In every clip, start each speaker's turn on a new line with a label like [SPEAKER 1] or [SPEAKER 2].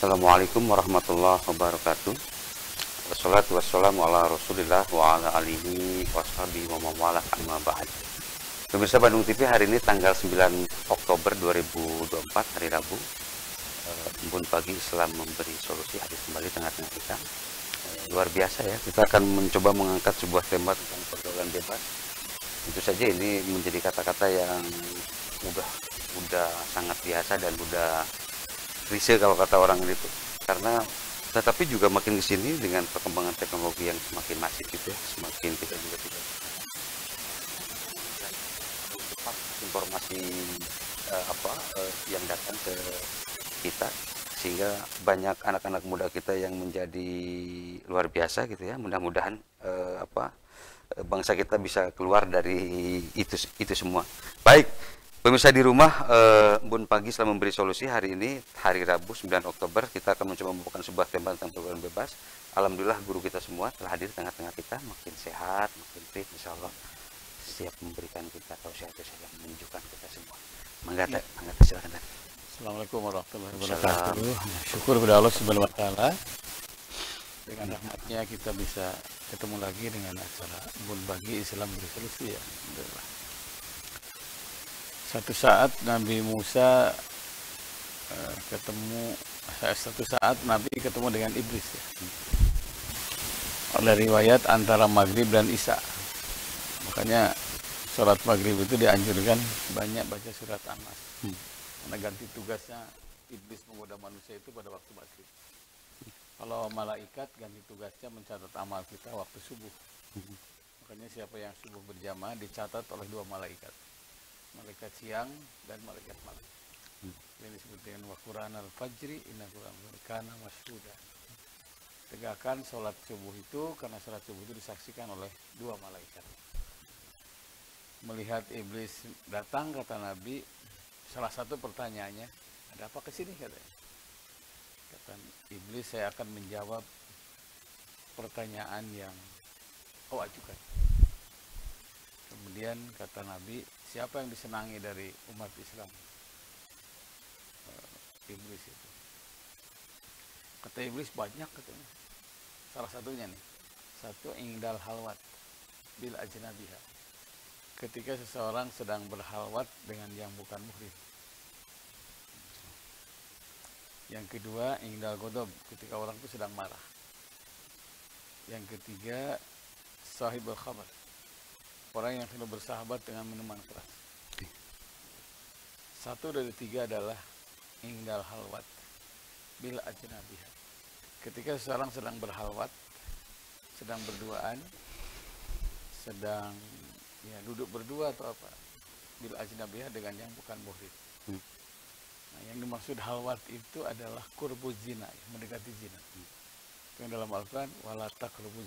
[SPEAKER 1] Assalamualaikum warahmatullahi wabarakatuh Wassalatu wassalamu ala rasulillah wa ala alihi washabihi wa mawala amma ba'd Pemirsa Bandung TV hari ini tanggal 9 Oktober 2024 hari Rabu Mumpun eh, pagi Islam memberi solusi hari kembali tengah-tengah kita eh, Luar biasa ya, kita akan mencoba mengangkat sebuah tema tentang pergaulan bebas Tentu saja ini menjadi kata-kata yang mudah, mudah sangat biasa dan mudah klise kalau kata orang itu karena tetapi juga makin sini dengan perkembangan teknologi yang semakin masif gitu ya, semakin kita juga tidak cepat informasi eh, apa eh, yang datang ke kita sehingga banyak anak-anak muda kita yang menjadi luar biasa gitu ya mudah-mudahan eh, apa eh, bangsa kita bisa keluar dari itu itu semua baik Pemirsa di rumah, eh, Bun Pagi selalu memberi solusi hari ini, hari Rabu 9 Oktober, kita akan mencoba membuka sebuah tema tentang perubahan bebas. Alhamdulillah guru kita semua telah hadir di tengah-tengah kita, makin sehat, makin fit, insya Allah siap memberikan kita atau
[SPEAKER 2] siapa saja menunjukkan kita semua.
[SPEAKER 1] Mangga, ya. mangga
[SPEAKER 2] silakan. Assalamualaikum warahmatullahi wabarakatuh. Syukur kepada Allah Subhanahu wa taala. Dengan iya. rahmatnya kita bisa ketemu lagi dengan acara Bun Bagi Islam solusi ya. Alhamdulillah. Satu saat Nabi Musa eh, ketemu eh, satu saat Nabi ketemu dengan iblis ya. Oleh riwayat antara maghrib dan isya. Makanya sholat maghrib itu dianjurkan banyak baca surat Anas. Hmm. Karena ganti tugasnya iblis menggoda manusia itu pada waktu maghrib. Kalau malaikat ganti tugasnya mencatat amal kita waktu subuh. Hmm. Makanya siapa yang subuh berjamaah dicatat oleh dua malaikat malaikat siang dan malaikat malam. Hmm. Yang disebut dengan wakuran al-fajri inna quran kana masyhuda. Tegakkan sholat subuh itu karena sholat subuh itu disaksikan oleh dua malaikat. Melihat iblis datang kata Nabi, salah satu pertanyaannya, ada apa ke sini katanya? Kata iblis saya akan menjawab pertanyaan yang kau ajukan. Kemudian kata Nabi, siapa yang disenangi dari umat Islam? Eh, iblis itu. Kata iblis banyak katanya. Salah satunya nih. Satu ingdal halwat bil ajnabiha. Ketika seseorang sedang berhalwat dengan yang bukan muhrim. Yang kedua, ingdal godob, ketika orang itu sedang marah. Yang ketiga, sahibul khabar, orang yang tidak bersahabat dengan minuman keras. Satu dari tiga adalah inggal halwat bila ajnabiha. Ketika seorang sedang berhalwat, sedang berduaan, sedang ya duduk berdua atau apa, bila ajnabiha dengan yang bukan muhrim. Hmm. Nah, yang dimaksud halwat itu adalah kurbu zina, ya, mendekati zina. Hmm. Yang dalam Al-Quran, wala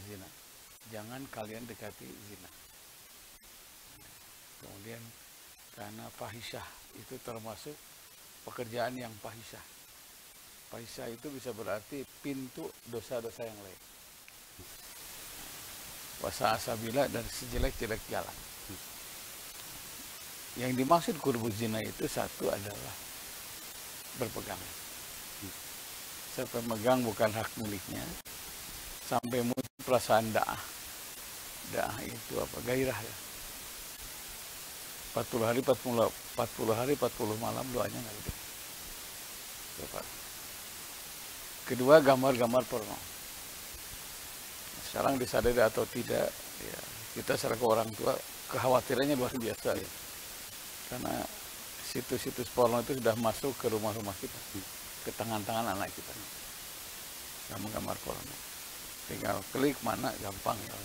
[SPEAKER 2] zina. Jangan kalian dekati zina kemudian karena fahisyah itu termasuk pekerjaan yang fahisyah fahisyah itu bisa berarti pintu dosa-dosa yang lain wasa asabila dan sejelek-jelek jalan yang dimaksud kurbu zina itu satu adalah berpegang. saya pemegang bukan hak miliknya sampai muncul perasaan da'ah da'ah itu apa gairah ya 40 hari 40 40 hari 40 malam doanya nggak gitu. Coba. Iya, Kedua gambar-gambar porno. Sekarang disadari atau tidak, ya, kita ke orang tua kekhawatirannya luar biasa ya. Karena situs-situs porno itu sudah masuk ke rumah-rumah kita, ke tangan-tangan anak kita. Gambar-gambar porno. Tinggal klik mana gampang ya.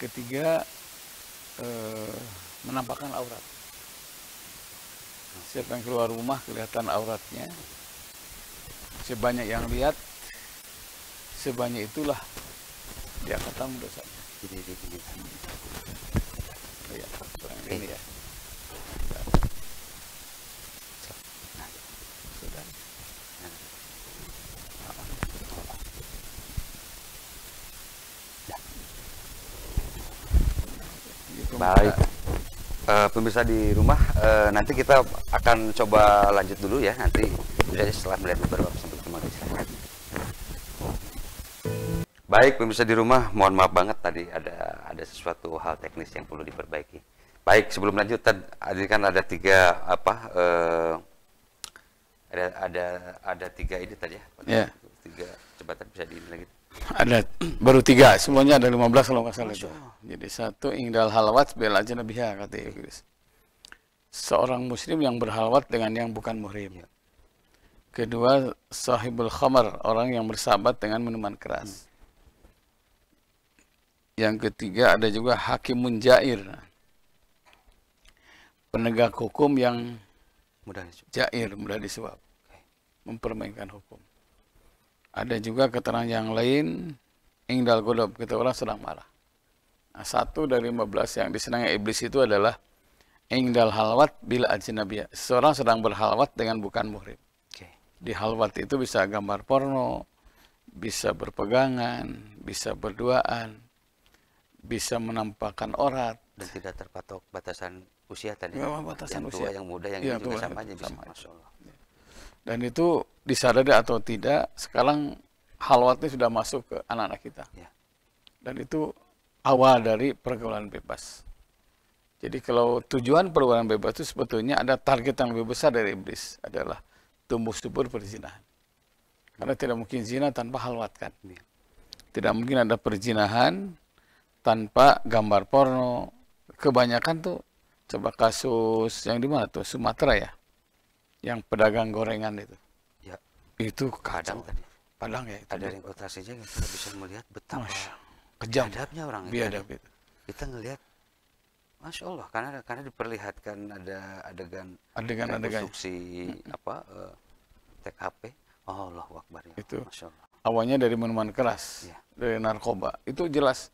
[SPEAKER 2] Ketiga eh, menampakkan aurat. Siapa yang keluar rumah kelihatan auratnya. Sebanyak yang lihat, sebanyak itulah dia akan tanggung dosa. Gini,
[SPEAKER 3] ini ya.
[SPEAKER 1] Baik uh, pemirsa di rumah uh, nanti kita akan coba lanjut dulu ya nanti setelah melihat beberapa pesan teman Baik pemirsa di rumah, mohon maaf banget tadi ada ada sesuatu hal teknis yang perlu diperbaiki. Baik sebelum lanjut tadi kan ada tiga apa uh, ada
[SPEAKER 2] ada ada tiga ini tadi ya. Yeah. Tiga coba tadi bisa diin lagi. Gitu. Ada baru tiga, semuanya ada lima belas kalau nggak salah itu. Jadi satu ingdal halwat bel nabiha kata Iblis. Seorang muslim yang berhalwat dengan yang bukan muhrim. Kedua, sahibul khamar, orang yang bersahabat dengan minuman keras. Yang ketiga ada juga Hakimun jair Penegak hukum yang mudah jair, mudah disuap. Mempermainkan hukum. Ada juga keterangan yang lain, ingdal godob, kita orang sedang marah. Nah, satu dari 15 yang disenangi iblis itu adalah ingdal halwat bila ajnabiyah. Seorang sedang berhalwat dengan bukan muhrim. Okay. Di halwat itu bisa gambar porno, bisa berpegangan, bisa berduaan, bisa menampakkan orat. Dan tidak terpatok batasan usia tadi. batasan yang usia. tua, yang muda, yang ya, juga tua, sama aja bisa. Sama. Dan itu disadari atau tidak, sekarang halwatnya sudah masuk ke anak-anak kita. Ya. Dan itu awal dari pergaulan bebas. Jadi kalau tujuan pergaulan bebas itu sebetulnya ada target yang lebih besar dari iblis adalah tumbuh subur perzinahan. Karena tidak mungkin zina tanpa halwat kan. Ya. Tidak mungkin ada perzinahan tanpa gambar porno. Kebanyakan tuh coba kasus yang di mana tuh Sumatera ya yang pedagang gorengan itu. Ya. Itu kadang, tadi. Padang ya. Ada Ada kota
[SPEAKER 1] saja kita bisa melihat betapa Masya. kejam. Biadabnya orang Biadab itu. Kita ngelihat Masya Allah, karena karena diperlihatkan ada adegan adegan adegan konstruksi apa uh, eh, TKP, oh Allah Akbar ya. Itu Masya
[SPEAKER 2] Allah. awalnya dari minuman keras, ya. dari narkoba, itu jelas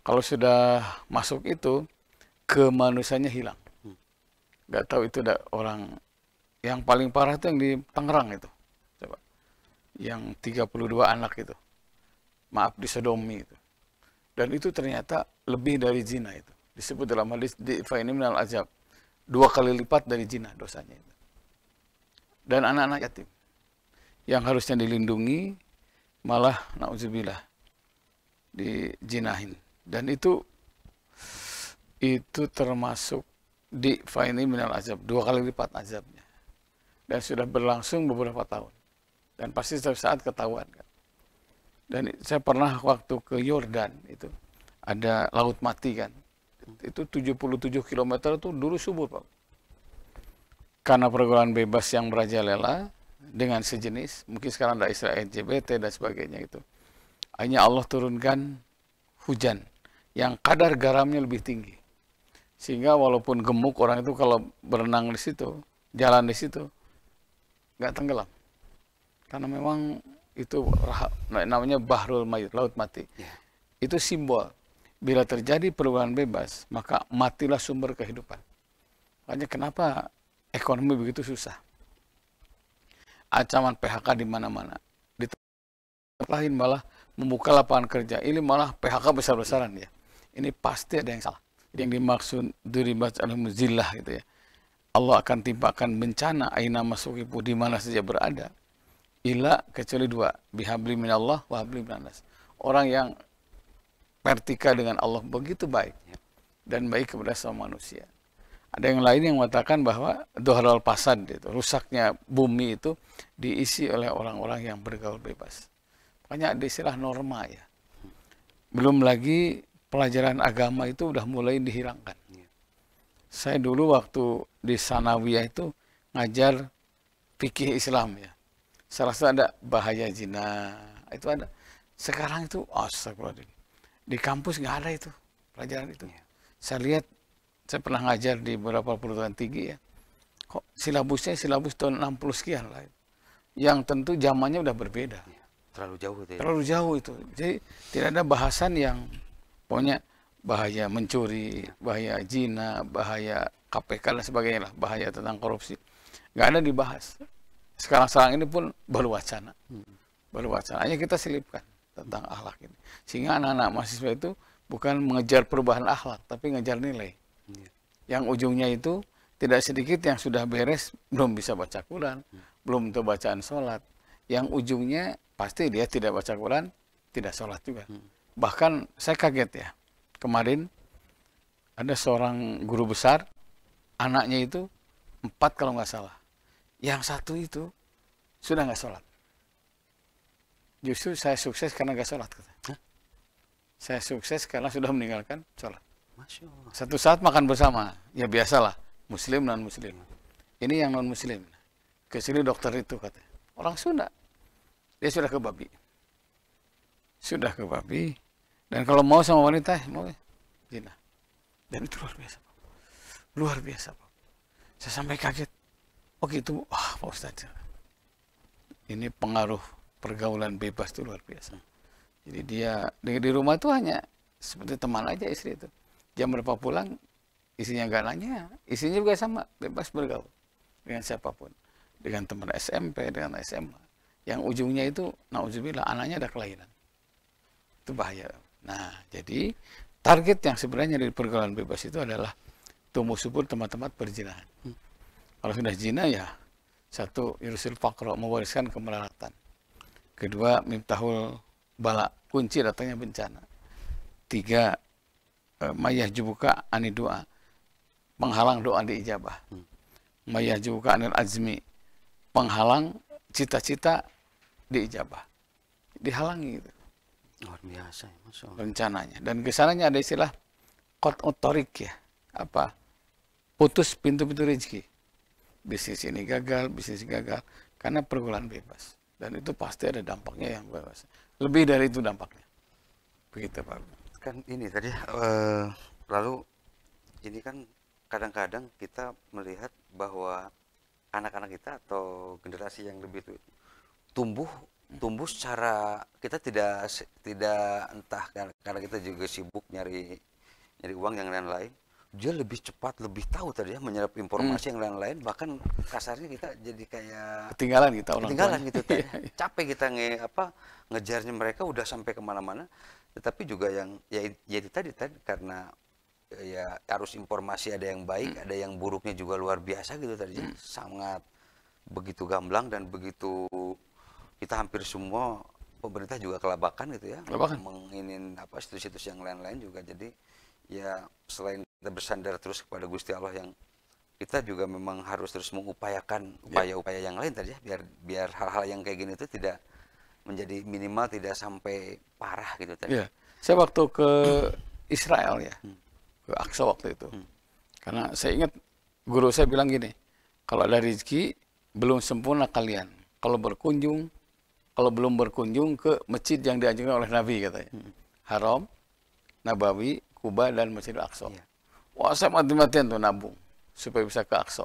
[SPEAKER 2] kalau sudah masuk itu kemanusiaannya hilang. Hmm. Gak tahu itu udah orang yang paling parah itu yang di Tangerang itu. Coba. Yang 32 anak itu. Maaf di Sodomi itu. Dan itu ternyata lebih dari zina itu. Disebut dalam hadis di ini minal Dua kali lipat dari zina dosanya itu. Dan anak-anak yatim. Yang harusnya dilindungi malah nauzubillah dijinahin. Dan itu itu termasuk di ini minal azab dua kali lipat azabnya dan sudah berlangsung beberapa tahun dan pasti setiap saat ketahuan kan dan saya pernah waktu ke Yordan itu ada laut mati kan itu 77 km itu dulu subur Pak karena pergolakan bebas yang beraja lela dengan sejenis mungkin sekarang ada Israel LGBT dan sebagainya itu hanya Allah turunkan hujan yang kadar garamnya lebih tinggi sehingga walaupun gemuk orang itu kalau berenang di situ jalan di situ nggak tenggelam karena memang itu nah, namanya bahrul mayit laut mati yeah. itu simbol bila terjadi perubahan bebas maka matilah sumber kehidupan makanya kenapa ekonomi begitu susah ancaman PHK di mana-mana di lain malah membuka lapangan kerja ini malah PHK besar-besaran ya ini pasti ada yang salah yang dimaksud diribat al-muzillah gitu ya Allah akan timpakan bencana aina masukipu di mana saja berada. Ila kecuali dua, bihabli minallah wa habli minanas. Orang yang pertika dengan Allah begitu baik dan baik kepada semua manusia. Ada yang lain yang mengatakan bahwa dohral pasad itu rusaknya bumi itu diisi oleh orang-orang yang bergaul bebas. Makanya ada istilah norma ya. Belum lagi pelajaran agama itu udah mulai dihilangkan saya dulu waktu di Sanawiyah itu ngajar fikih Islam ya. Salah satu ada bahaya zina, itu ada. Sekarang itu astagfirullah Di kampus nggak ada itu pelajaran itu. Ya. Saya lihat saya pernah ngajar di beberapa perguruan tinggi ya. Kok silabusnya silabus tahun 60 sekian lah. Yang tentu zamannya udah berbeda. Ya,
[SPEAKER 1] terlalu jauh itu. Ya. Terlalu jauh
[SPEAKER 2] itu. Jadi tidak ada bahasan yang pokoknya bahaya mencuri, bahaya jina, bahaya KPK dan sebagainya lah, bahaya tentang korupsi. Gak ada dibahas. Sekarang-sekarang ini pun baru wacana. Baru wacana. Hanya kita selipkan tentang akhlak ini. Sehingga anak-anak mahasiswa itu bukan mengejar perubahan akhlak, tapi mengejar nilai. Iya. Yang ujungnya itu tidak sedikit yang sudah beres, belum bisa baca Quran, belum tahu bacaan sholat. Yang ujungnya pasti dia tidak baca Quran, tidak sholat juga. Hmm. Bahkan saya kaget ya, kemarin ada seorang guru besar, anaknya itu empat kalau nggak salah. Yang satu itu sudah nggak sholat. Justru saya sukses karena nggak sholat. Kata. Saya sukses karena sudah meninggalkan sholat. Masya Satu saat makan bersama, ya biasalah, muslim dan muslim. Ini yang non muslim. Ke sini dokter itu kata, Orang Sunda. Dia sudah ke babi. Sudah ke babi, dan kalau mau sama wanita, mau zina. Dan itu luar biasa. Pak. Luar biasa. Pak. Saya sampai kaget. Oke oh, itu wah Pak Ustadz. Ini pengaruh pergaulan bebas itu luar biasa. Jadi dia di, di rumah itu hanya seperti teman aja istri itu. Jam berapa pulang, isinya gak nanya. Isinya juga sama, bebas bergaul dengan siapapun. Dengan teman SMP, dengan SMA. Yang ujungnya itu, nauzubillah, anaknya ada kelahiran. Itu bahaya. Nah, jadi target yang sebenarnya dari pergaulan bebas itu adalah tumbuh subur tempat-tempat perzinahan. Hmm. Kalau sudah jina ya satu irusil fakro mewariskan kemelaratan. Kedua mimtahul balak kunci datangnya bencana. Tiga eh, mayah jubuka ani doa penghalang doa diijabah. Hmm. Mayah jubuka anil azmi penghalang cita-cita diijabah. Dihalangi gitu. Luar biasa ya, maksudnya oh. rencananya. Dan kesananya ada istilah kot otorik ya, apa putus pintu-pintu rezeki. Bisnis ini gagal, bisnis gagal, karena pergaulan bebas. Dan itu pasti ada dampaknya yang bebas. Lebih dari itu dampaknya. Begitu Pak.
[SPEAKER 1] Kan ini tadi,
[SPEAKER 2] uh,
[SPEAKER 1] lalu ini kan kadang-kadang kita melihat bahwa anak-anak kita atau generasi yang lebih tumbuh tumbuh secara kita tidak tidak entah karena kita juga sibuk nyari nyari uang yang lain-lain dia lebih cepat lebih tahu tadi ya menyerap informasi hmm. yang lain-lain bahkan kasarnya kita jadi kayak ketinggalan gitu ketinggalan gitu tanya. capek kita nge apa ngejarnya mereka udah sampai kemana-mana tetapi juga yang ya, ya tadi tadi karena ya harus informasi ada yang baik hmm. ada yang buruknya juga luar biasa gitu tadi ya. hmm. sangat begitu gamblang dan begitu kita hampir semua pemerintah juga kelabakan gitu ya kelabakan. menginin apa situs-situs yang lain-lain juga jadi ya selain kita bersandar terus kepada Gusti Allah yang kita juga memang harus terus mengupayakan ya. upaya-upaya yang lain tadi ya biar biar hal-hal yang kayak gini itu tidak menjadi minimal tidak sampai parah gitu tadi. Ya.
[SPEAKER 2] Saya waktu ke Israel ya hmm. ke Aksa waktu itu hmm. karena saya ingat guru saya bilang gini kalau ada rezeki belum sempurna kalian kalau berkunjung kalau belum berkunjung ke masjid yang dianjurkan oleh Nabi katanya. Hmm. Haram, Nabawi, Kuba dan Masjid Al-Aqsa. Yeah. Wah, saya mati-matian tuh nabung supaya bisa ke Aqsa.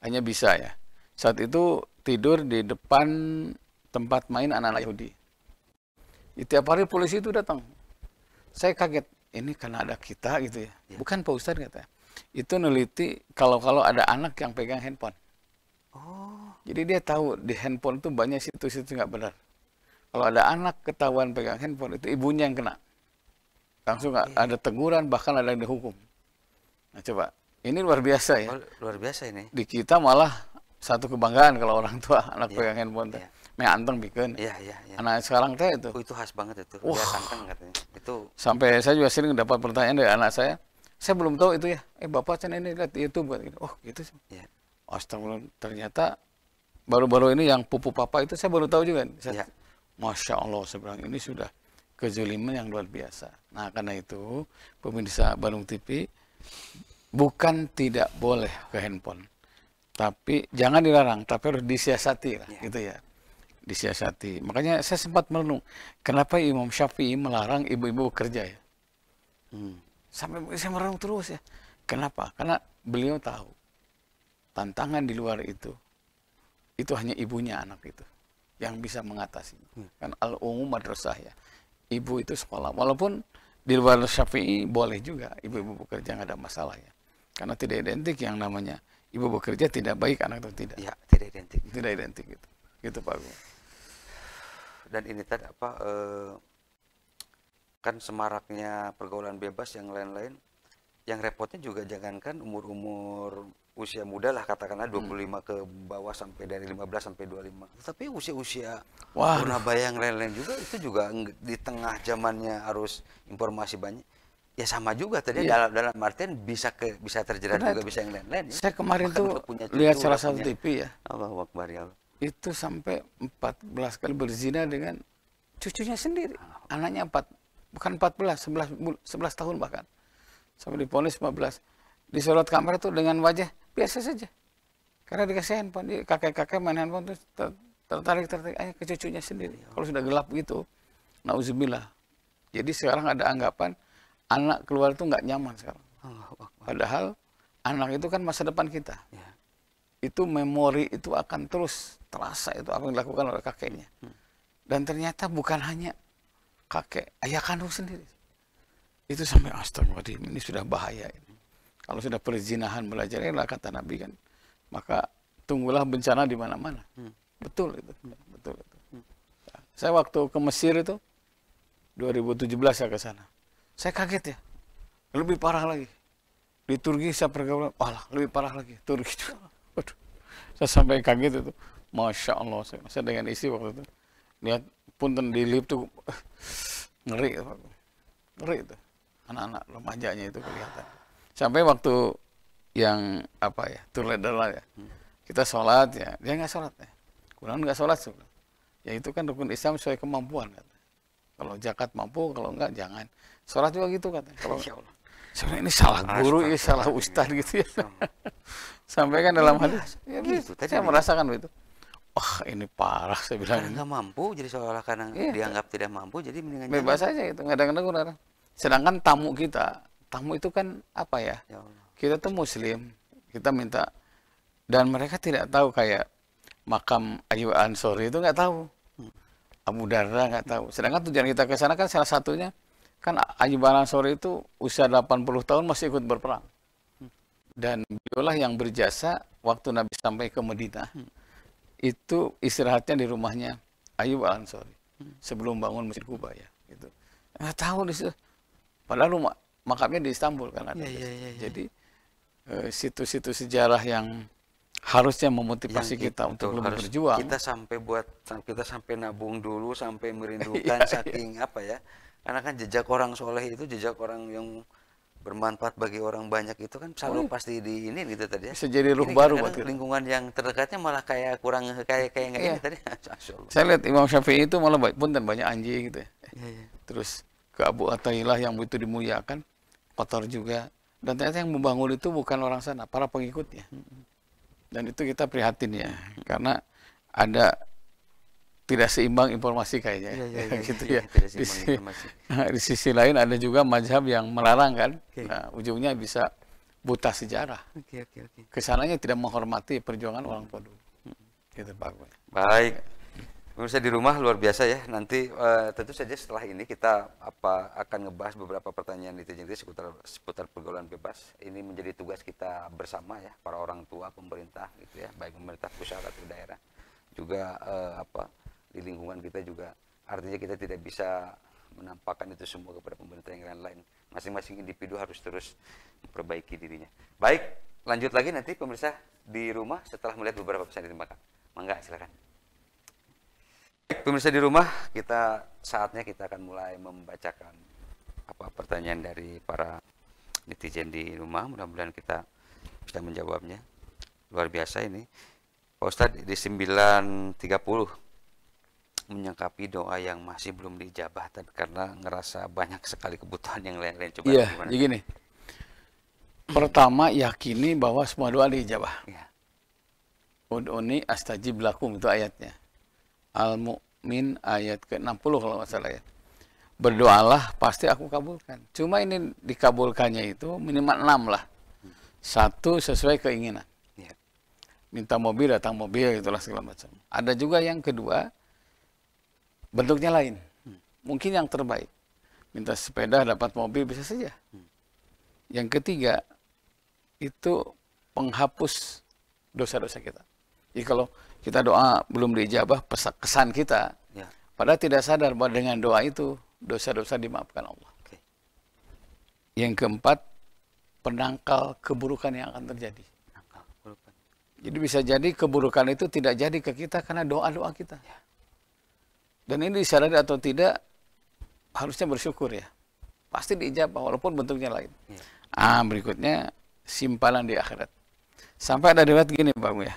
[SPEAKER 2] Hanya bisa ya. Saat itu tidur di depan tempat main anak-anak Yahudi. Setiap hari polisi itu datang. Saya kaget, ini karena ada kita gitu ya. Yeah. Bukan Pak Ustadz katanya. Itu neliti kalau-kalau ada anak yang pegang handphone. Oh. Jadi dia tahu di handphone itu banyak situs-situs nggak benar. Kalau ada anak ketahuan pegang handphone itu ibunya yang kena. Langsung iya. ada teguran bahkan ada yang dihukum. Nah coba, ini luar biasa ya.
[SPEAKER 1] Luar biasa ini.
[SPEAKER 2] Di kita malah satu kebanggaan kalau orang tua anak iya. pegang handphone. Yeah. Meh anteng bikin. Iya, iya, iya, Anak sekarang teh itu. Oh, itu khas banget itu. Wah. Wow. anteng Itu sampai saya juga sering dapat pertanyaan dari anak saya. Saya belum tahu itu ya. Eh, Bapak saya ini lihat di YouTube Oh, gitu sih. Iya. Astagfirullah, ternyata baru-baru ini yang pupuk papa itu saya baru tahu juga. Saya, ya. Masya Allah, seberang ini sudah kezuliman yang luar biasa. Nah karena itu pemirsa Bandung TV bukan tidak boleh ke handphone, tapi jangan dilarang, tapi harus disiasati lah, ya. gitu ya disiasati. Makanya saya sempat merenung, kenapa Imam Syafi'i melarang ibu-ibu kerja ya? Hmm. Sampai saya merenung terus ya. Kenapa? Karena beliau tahu tantangan di luar itu itu hanya ibunya anak itu yang bisa mengatasi hmm. Kan al umum madrasah ya. Ibu itu sekolah. Walaupun di luar Syafi'i boleh juga ibu-ibu bekerja nggak ada masalah ya. Karena tidak identik yang namanya ibu bekerja tidak baik anak atau tidak. Ya, tidak identik. Tidak identik gitu. Gitu Pak Agung. Dan ini tadi apa eh,
[SPEAKER 1] kan semaraknya pergaulan bebas yang lain-lain yang repotnya juga jangankan umur-umur usia muda lah katakanlah 25 hmm. ke bawah sampai dari 15 sampai 25. Tapi usia-usia
[SPEAKER 2] Purnabaya
[SPEAKER 1] bayang lain-lain juga itu juga di tengah zamannya harus informasi banyak. Ya sama juga tadi yeah. dalam dalam artian bisa ke bisa terjerat Karena juga itu, bisa yang lain-lain. Ya. Saya kemarin Bahkan tuh punya lihat salah satu TV
[SPEAKER 2] ya. Allah Akbar ya Allah. Itu sampai 14 kali berzina dengan cucunya sendiri. Anaknya 4 bukan 14, 11 11 tahun bahkan. Sampai diponis 15. Disorot kamar tuh dengan wajah biasa saja. Karena dikasih handphone, iya, kakek-kakek main handphone terus tertarik tertarik aja ke cucunya sendiri. Iya. Kalau sudah gelap gitu, nauzubillah. Jadi sekarang ada anggapan anak keluar itu nggak nyaman sekarang. Padahal anak itu kan masa depan kita. Iya. Itu memori itu akan terus terasa itu apa yang dilakukan oleh kakeknya. Hmm. Dan ternyata bukan hanya kakek, ayah kandung sendiri. Itu sampai astagfirullah ini sudah bahaya. Ini. Kalau sudah perzinahan ya lah kata Nabi kan, maka tunggulah bencana di mana-mana. Hmm. Betul itu, hmm. betul itu. Hmm. Saya waktu ke Mesir itu 2017 saya ke sana. Saya kaget ya. Lebih parah lagi. Di Turki saya pergaulan, wah lebih parah lagi. Turki juga. Waduh. Saya sampai kaget itu. Masya Allah, saya, saya dengan istri waktu itu. Lihat punten di lift tuh ngeri. Ngeri itu. Anak-anak remajanya itu kelihatan sampai waktu yang apa ya turledala ya kita sholat ya dia nggak sholat ya kurang nggak sholat sih ya itu kan rukun Islam sesuai kemampuan kata. kalau jakat mampu kalau nggak jangan sholat juga gitu kata kalau sebenarnya ini salah guru ini salah ustad gitu ya sampai kan dalam hati ya, gitu, gitu. tadi saya merasakan itu wah oh, ini parah saya bilang nggak mampu jadi seolah-olah karena iya. dianggap tidak mampu jadi mendingan bebas jalan. aja gitu nggak ada kena sedangkan tamu kita tamu itu kan apa ya, ya kita tuh muslim kita minta dan mereka tidak tahu kayak makam Ayu Ansori itu nggak tahu hmm. Abu Darda nggak tahu sedangkan tujuan kita ke sana kan salah satunya kan Ayu Ansori itu usia 80 tahun masih ikut berperang hmm. dan biolah yang berjasa waktu Nabi sampai ke Medina hmm. itu istirahatnya di rumahnya Ayu Ansori sebelum bangun masjid Kuba ya gitu nggak tahu di situ padahal rumah makamnya di Istanbul kan ada. Ya, ya, ya, ya. Jadi eh, situs-situs sejarah yang harusnya memotivasi yang kita kita untuk lebih harus berjuang. Kita
[SPEAKER 1] sampai buat kita sampai nabung dulu sampai merindukan ya, saking ya. apa ya? Karena kan jejak orang soleh itu jejak orang yang bermanfaat bagi orang banyak itu kan selalu oh, iya. pasti
[SPEAKER 2] di ini gitu tadi ya. Bisa jadi ruh ini baru buat kita.
[SPEAKER 1] lingkungan yang terdekatnya malah kayak kurang kayak kayak nggak ya. ini tadi. Saya lihat
[SPEAKER 2] Imam Syafi'i itu malah pun dan banyak anjing gitu ya. ya, ya. Terus ke Abu Atailah yang begitu dimuliakan kotor juga. Dan ternyata yang membangun itu bukan orang sana, para pengikutnya. Dan itu kita prihatin ya, karena ada tidak seimbang informasi kayaknya. Iya, iya, iya, gitu ya, ya, ya, gitu ya. ya di, informasi. di sisi lain ada juga mazhab yang melarang kan. Okay. Nah, ujungnya bisa buta sejarah. Okay, okay, okay, Kesananya tidak menghormati perjuangan orang tua dulu. Gitu
[SPEAKER 1] Baik. Pemirsa di rumah luar biasa ya. Nanti uh, tentu saja setelah ini kita apa akan ngebahas beberapa pertanyaan itu jadi seputar seputar pergaulan bebas. Ini menjadi tugas kita bersama ya para orang tua, pemerintah gitu ya, baik pemerintah pusat atau daerah. Juga uh, apa di lingkungan kita juga artinya kita tidak bisa menampakkan itu semua kepada pemerintah yang lain-lain. Masing-masing individu harus terus memperbaiki dirinya. Baik, lanjut lagi nanti pemirsa di rumah setelah melihat beberapa pesan di Mangga silakan. Pemirsa di rumah, kita saatnya kita akan mulai membacakan apa pertanyaan dari para netizen di rumah. Mudah-mudahan kita bisa menjawabnya. Luar biasa ini. Pak Ustadz di 9.30 menyangkapi doa yang masih belum dijabah dan karena ngerasa banyak sekali kebutuhan yang lain-lain. Coba yeah, gimana? gini.
[SPEAKER 2] Pertama, yakini bahwa semua doa dijabah. Yeah. Ud'uni astajib lakum itu ayatnya Al-Mu'min ayat ke-60 kalau nggak salah ya. Berdoalah pasti aku kabulkan. Cuma ini dikabulkannya itu minimal 6 lah. Satu sesuai keinginan. Iya. Minta mobil datang mobil itulah segala macam. Ada juga yang kedua bentuknya lain. Hmm. Mungkin yang terbaik. Minta sepeda dapat mobil bisa saja. Hmm. Yang ketiga itu penghapus dosa-dosa kita. Jadi kalau kita doa belum diijabah kesan kita. Ya. Padahal tidak sadar bahwa dengan doa itu dosa-dosa dimaafkan Allah. Okay. Yang keempat, penangkal keburukan yang akan terjadi. Jadi bisa jadi keburukan itu tidak jadi ke kita karena doa-doa kita. Ya. Dan ini disadari atau tidak, harusnya bersyukur ya. Pasti diijabah walaupun bentuknya lain. Ya. Ah, berikutnya simpanan di akhirat. Sampai ada debat gini Bang ya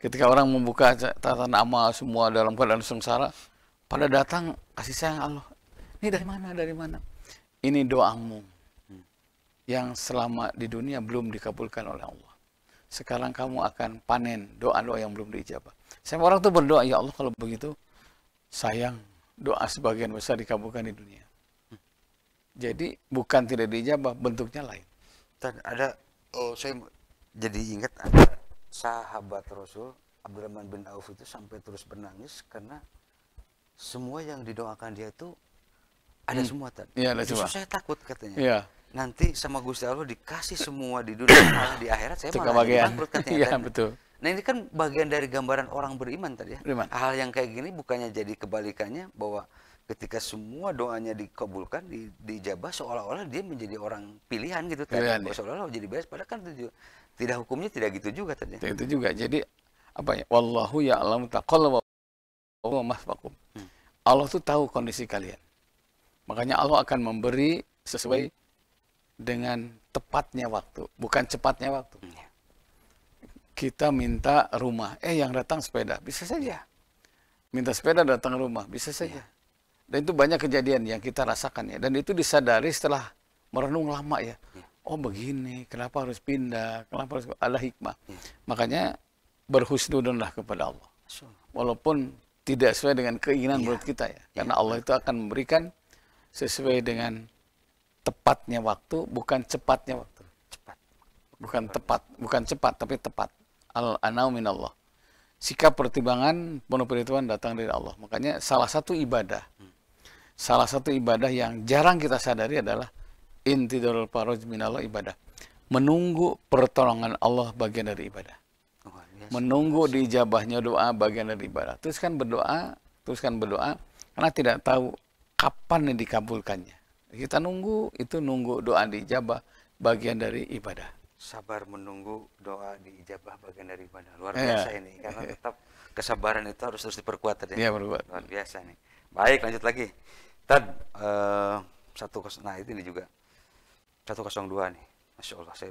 [SPEAKER 2] Ketika orang membuka catatan amal semua dalam keadaan sengsara, pada datang kasih sayang Allah. Ini dari mana? Dari mana? Ini doamu yang selama di dunia belum dikabulkan oleh Allah. Sekarang kamu akan panen doa-doa yang belum diijabah. Saya orang tuh berdoa, ya Allah kalau begitu sayang doa sebagian besar dikabulkan di dunia. Jadi bukan tidak diijabah, bentuknya lain. Dan ada,
[SPEAKER 1] oh, saya jadi ingat ada sahabat Rasul Abdurrahman bin Auf itu sampai terus menangis karena semua yang didoakan dia itu ada hmm. semua tadi. Ya, Justru saya takut katanya. Ya. Nanti sama Gusti Allah dikasih semua di dunia malah di akhirat saya Suka malah bangkrut katanya. Iya, betul. Nah ini kan bagian dari gambaran orang beriman tadi ya. Beriman. Hal yang kayak gini bukannya jadi kebalikannya bahwa ketika semua doanya dikabulkan, di, dijabah seolah-olah dia menjadi orang pilihan gitu. Pilihan, iya. Seolah-olah jadi bias, padahal kan
[SPEAKER 2] tujuh. Tidak hukumnya tidak gitu juga tadi. Tidak itu juga. Jadi apa ya? Wallahu ya'lamu taqallabu wa masfakum. Hmm. Allah tuh tahu kondisi kalian. Makanya Allah akan memberi sesuai dengan tepatnya waktu, bukan cepatnya waktu. Hmm, ya. Kita minta rumah, eh yang datang sepeda, bisa saja. Minta sepeda datang rumah, bisa saja. Ya. Dan itu banyak kejadian yang kita rasakan ya. Dan itu disadari setelah merenung lama ya oh begini, kenapa harus pindah, kenapa harus ada hikmah. Hmm. Makanya berhusnudunlah kepada Allah. Walaupun tidak sesuai dengan keinginan ya. menurut kita ya. Iya. Karena ya. Allah itu akan memberikan sesuai dengan tepatnya waktu, bukan cepatnya waktu. Cepat. Bukan tepat, bukan cepat tapi tepat. Al-anau minallah. Sikap pertimbangan penuh perhitungan datang dari Allah. Makanya salah satu ibadah, hmm. salah satu ibadah yang jarang kita sadari adalah intidorul faraj minallah ibadah. Menunggu pertolongan Allah bagian dari ibadah. Oh, menunggu dijabahnya diijabahnya doa bagian dari ibadah. Teruskan berdoa, teruskan berdoa karena tidak tahu kapan yang dikabulkannya. Kita nunggu, itu nunggu doa diijabah bagian dari ibadah. Sabar
[SPEAKER 1] menunggu doa diijabah bagian dari ibadah. Luar iya. biasa ya. ini karena tetap kesabaran itu harus terus diperkuat ya. Iya, berbuat. Luar biasa ini. Baik, lanjut lagi. Tad uh, satu nah itu ini juga 102 nih. Masya Allah, saya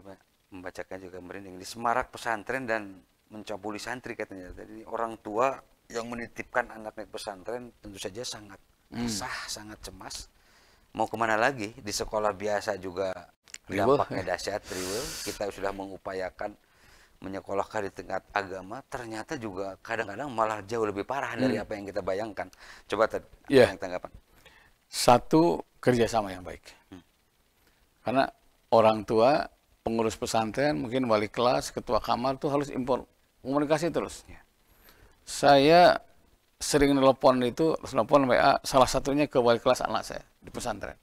[SPEAKER 1] membacakan juga merinding. Di Semarak pesantren dan mencabuli santri katanya. Jadi orang tua yang menitipkan anaknya pesantren tentu saja sangat hmm. resah, hmm. sangat cemas. Mau kemana lagi? Di sekolah biasa juga dampaknya dahsyat, triwil Kita sudah mengupayakan menyekolahkan di tingkat agama, ternyata juga kadang-kadang malah jauh lebih parah hmm. dari apa yang kita bayangkan. Coba tadi iya. yeah. tanggapan.
[SPEAKER 2] Satu kerjasama yang baik. Hmm karena orang tua, pengurus pesantren, mungkin wali kelas, ketua kamar tuh harus impor komunikasi terus. Saya sering nelpon itu, nelpon WA, salah satunya ke wali kelas anak saya di pesantren.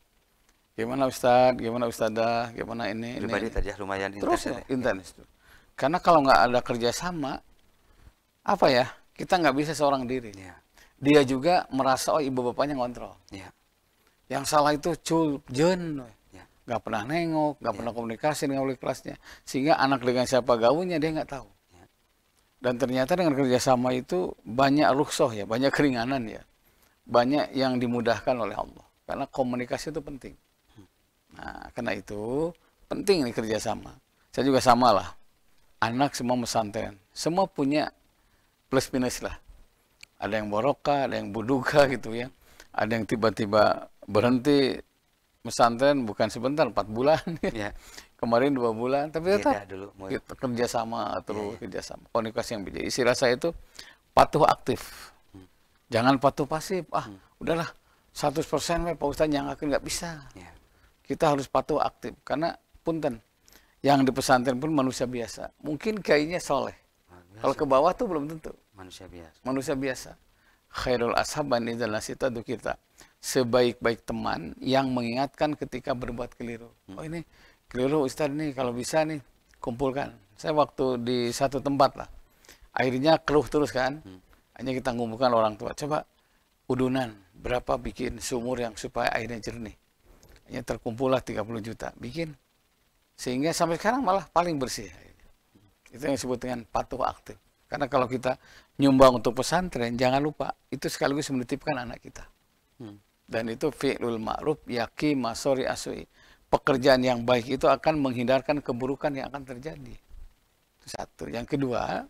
[SPEAKER 2] Gimana Ustadz, gimana Ustadzah, gimana ini, ini ini. tadi ya, lumayan Terus ya, intens. Ya. Karena kalau nggak ada kerjasama, apa ya, kita nggak bisa seorang diri. Ya. Dia juga merasa, oh ibu bapaknya ngontrol. Ya. Yang salah itu cul, jen nggak pernah nengok, nggak yeah. pernah komunikasi dengan wali kelasnya, sehingga anak dengan siapa gaunya dia nggak tahu. Iya. Dan ternyata dengan kerjasama itu banyak rukshoh ya, banyak keringanan ya, banyak yang dimudahkan oleh Allah. Karena komunikasi itu penting. Nah, karena itu penting nih kerjasama. Saya juga sama lah, anak semua mesantren, semua punya plus minus lah. Ada yang boroka, ada yang buduka gitu ya, ada yang tiba-tiba berhenti pesantren bukan sebentar empat bulan ya. kemarin dua bulan tapi tetap ya, dulu, kita kerjasama terus ya, ya. kerjasama komunikasi oh, yang bijak Isi rasa itu patuh aktif hmm. jangan patuh pasif ah hmm. udahlah 100% persen pak ustadz yang akan nggak bisa ya. kita harus patuh aktif karena punten yang di pesantren pun manusia biasa mungkin kayaknya soleh manusia. kalau ke bawah tuh belum tentu
[SPEAKER 1] manusia biasa
[SPEAKER 2] manusia biasa khairul ashaban idzal nasita kita sebaik-baik teman yang mengingatkan ketika berbuat keliru. Oh hmm. ini keliru Ustaz ini kalau bisa nih kumpulkan. Saya waktu di satu tempat lah, akhirnya keluh terus kan, hmm. hanya kita ngumpulkan orang tua. Coba udunan berapa bikin sumur yang supaya airnya jernih. Hanya terkumpullah 30 juta, bikin sehingga sampai sekarang malah paling bersih. Itu yang disebut dengan patuh aktif. Karena kalau kita nyumbang untuk pesantren, jangan lupa itu sekaligus menitipkan anak kita. Hmm. Dan itu fi'lul ma'ruf yaki masori asui. Pekerjaan yang baik itu akan menghindarkan keburukan yang akan terjadi. Satu. Yang kedua,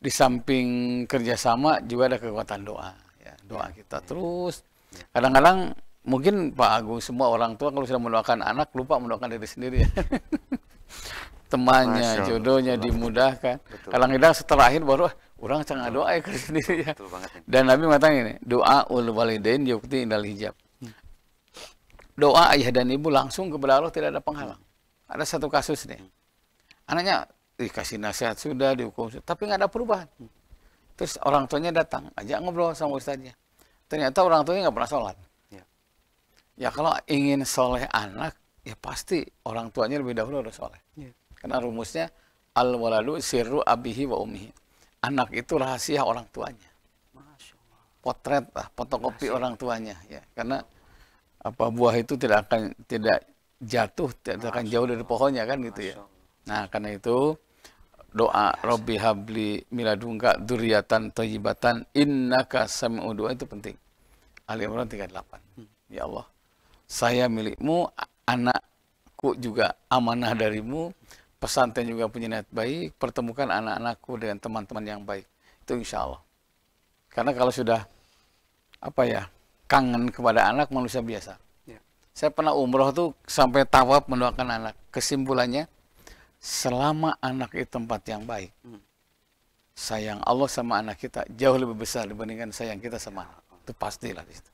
[SPEAKER 2] di samping kerjasama juga ada kekuatan doa. Ya, doa ya, kita ya. terus. Kadang-kadang mungkin Pak Agung semua orang tua kalau sudah mendoakan anak lupa mendoakan diri sendiri. Temannya, jodohnya dimudahkan. Kadang-kadang setelah akhir baru ah, Orang sangat doa ya ke sendiri ya. Betul banget. Dan Nabi mengatakan ini, doa ul walidain yukti indal hijab. Hmm. Doa ayah dan ibu langsung kepada Allah tidak ada penghalang. Hmm. Ada satu kasus nih. Hmm. Anaknya dikasih nasihat sudah, dihukum sudah, tapi nggak ada perubahan. Terus orang tuanya datang, ajak ngobrol sama ustaznya. Ternyata orang tuanya nggak pernah sholat. Ya. ya kalau ingin soleh anak, ya pasti orang tuanya lebih dahulu harus soleh. Ya. Karena rumusnya, al-waladu sirru abihi wa umihi anak itu rahasia orang tuanya. Potret lah, fotokopi orang tuanya ya. Karena apa buah itu tidak akan tidak jatuh, tidak akan jauh dari pohonnya kan gitu ya. Nah, karena itu doa Robi habli miladungka duriatan thayyibatan innaka Sam'u du'a itu penting. Ali Imran 38. delapan, hmm. Ya Allah, saya milikmu, anakku juga amanah darimu, pesantren juga punya niat baik, pertemukan anak-anakku dengan teman-teman yang baik. Itu insya Allah. Karena kalau sudah apa ya kangen kepada anak manusia biasa. Ya. Saya pernah umroh tuh sampai tawaf mendoakan anak. Kesimpulannya, selama anak itu tempat yang baik, hmm. sayang Allah sama anak kita jauh lebih besar dibandingkan sayang kita sama anak. Ya. Itu pastilah di situ.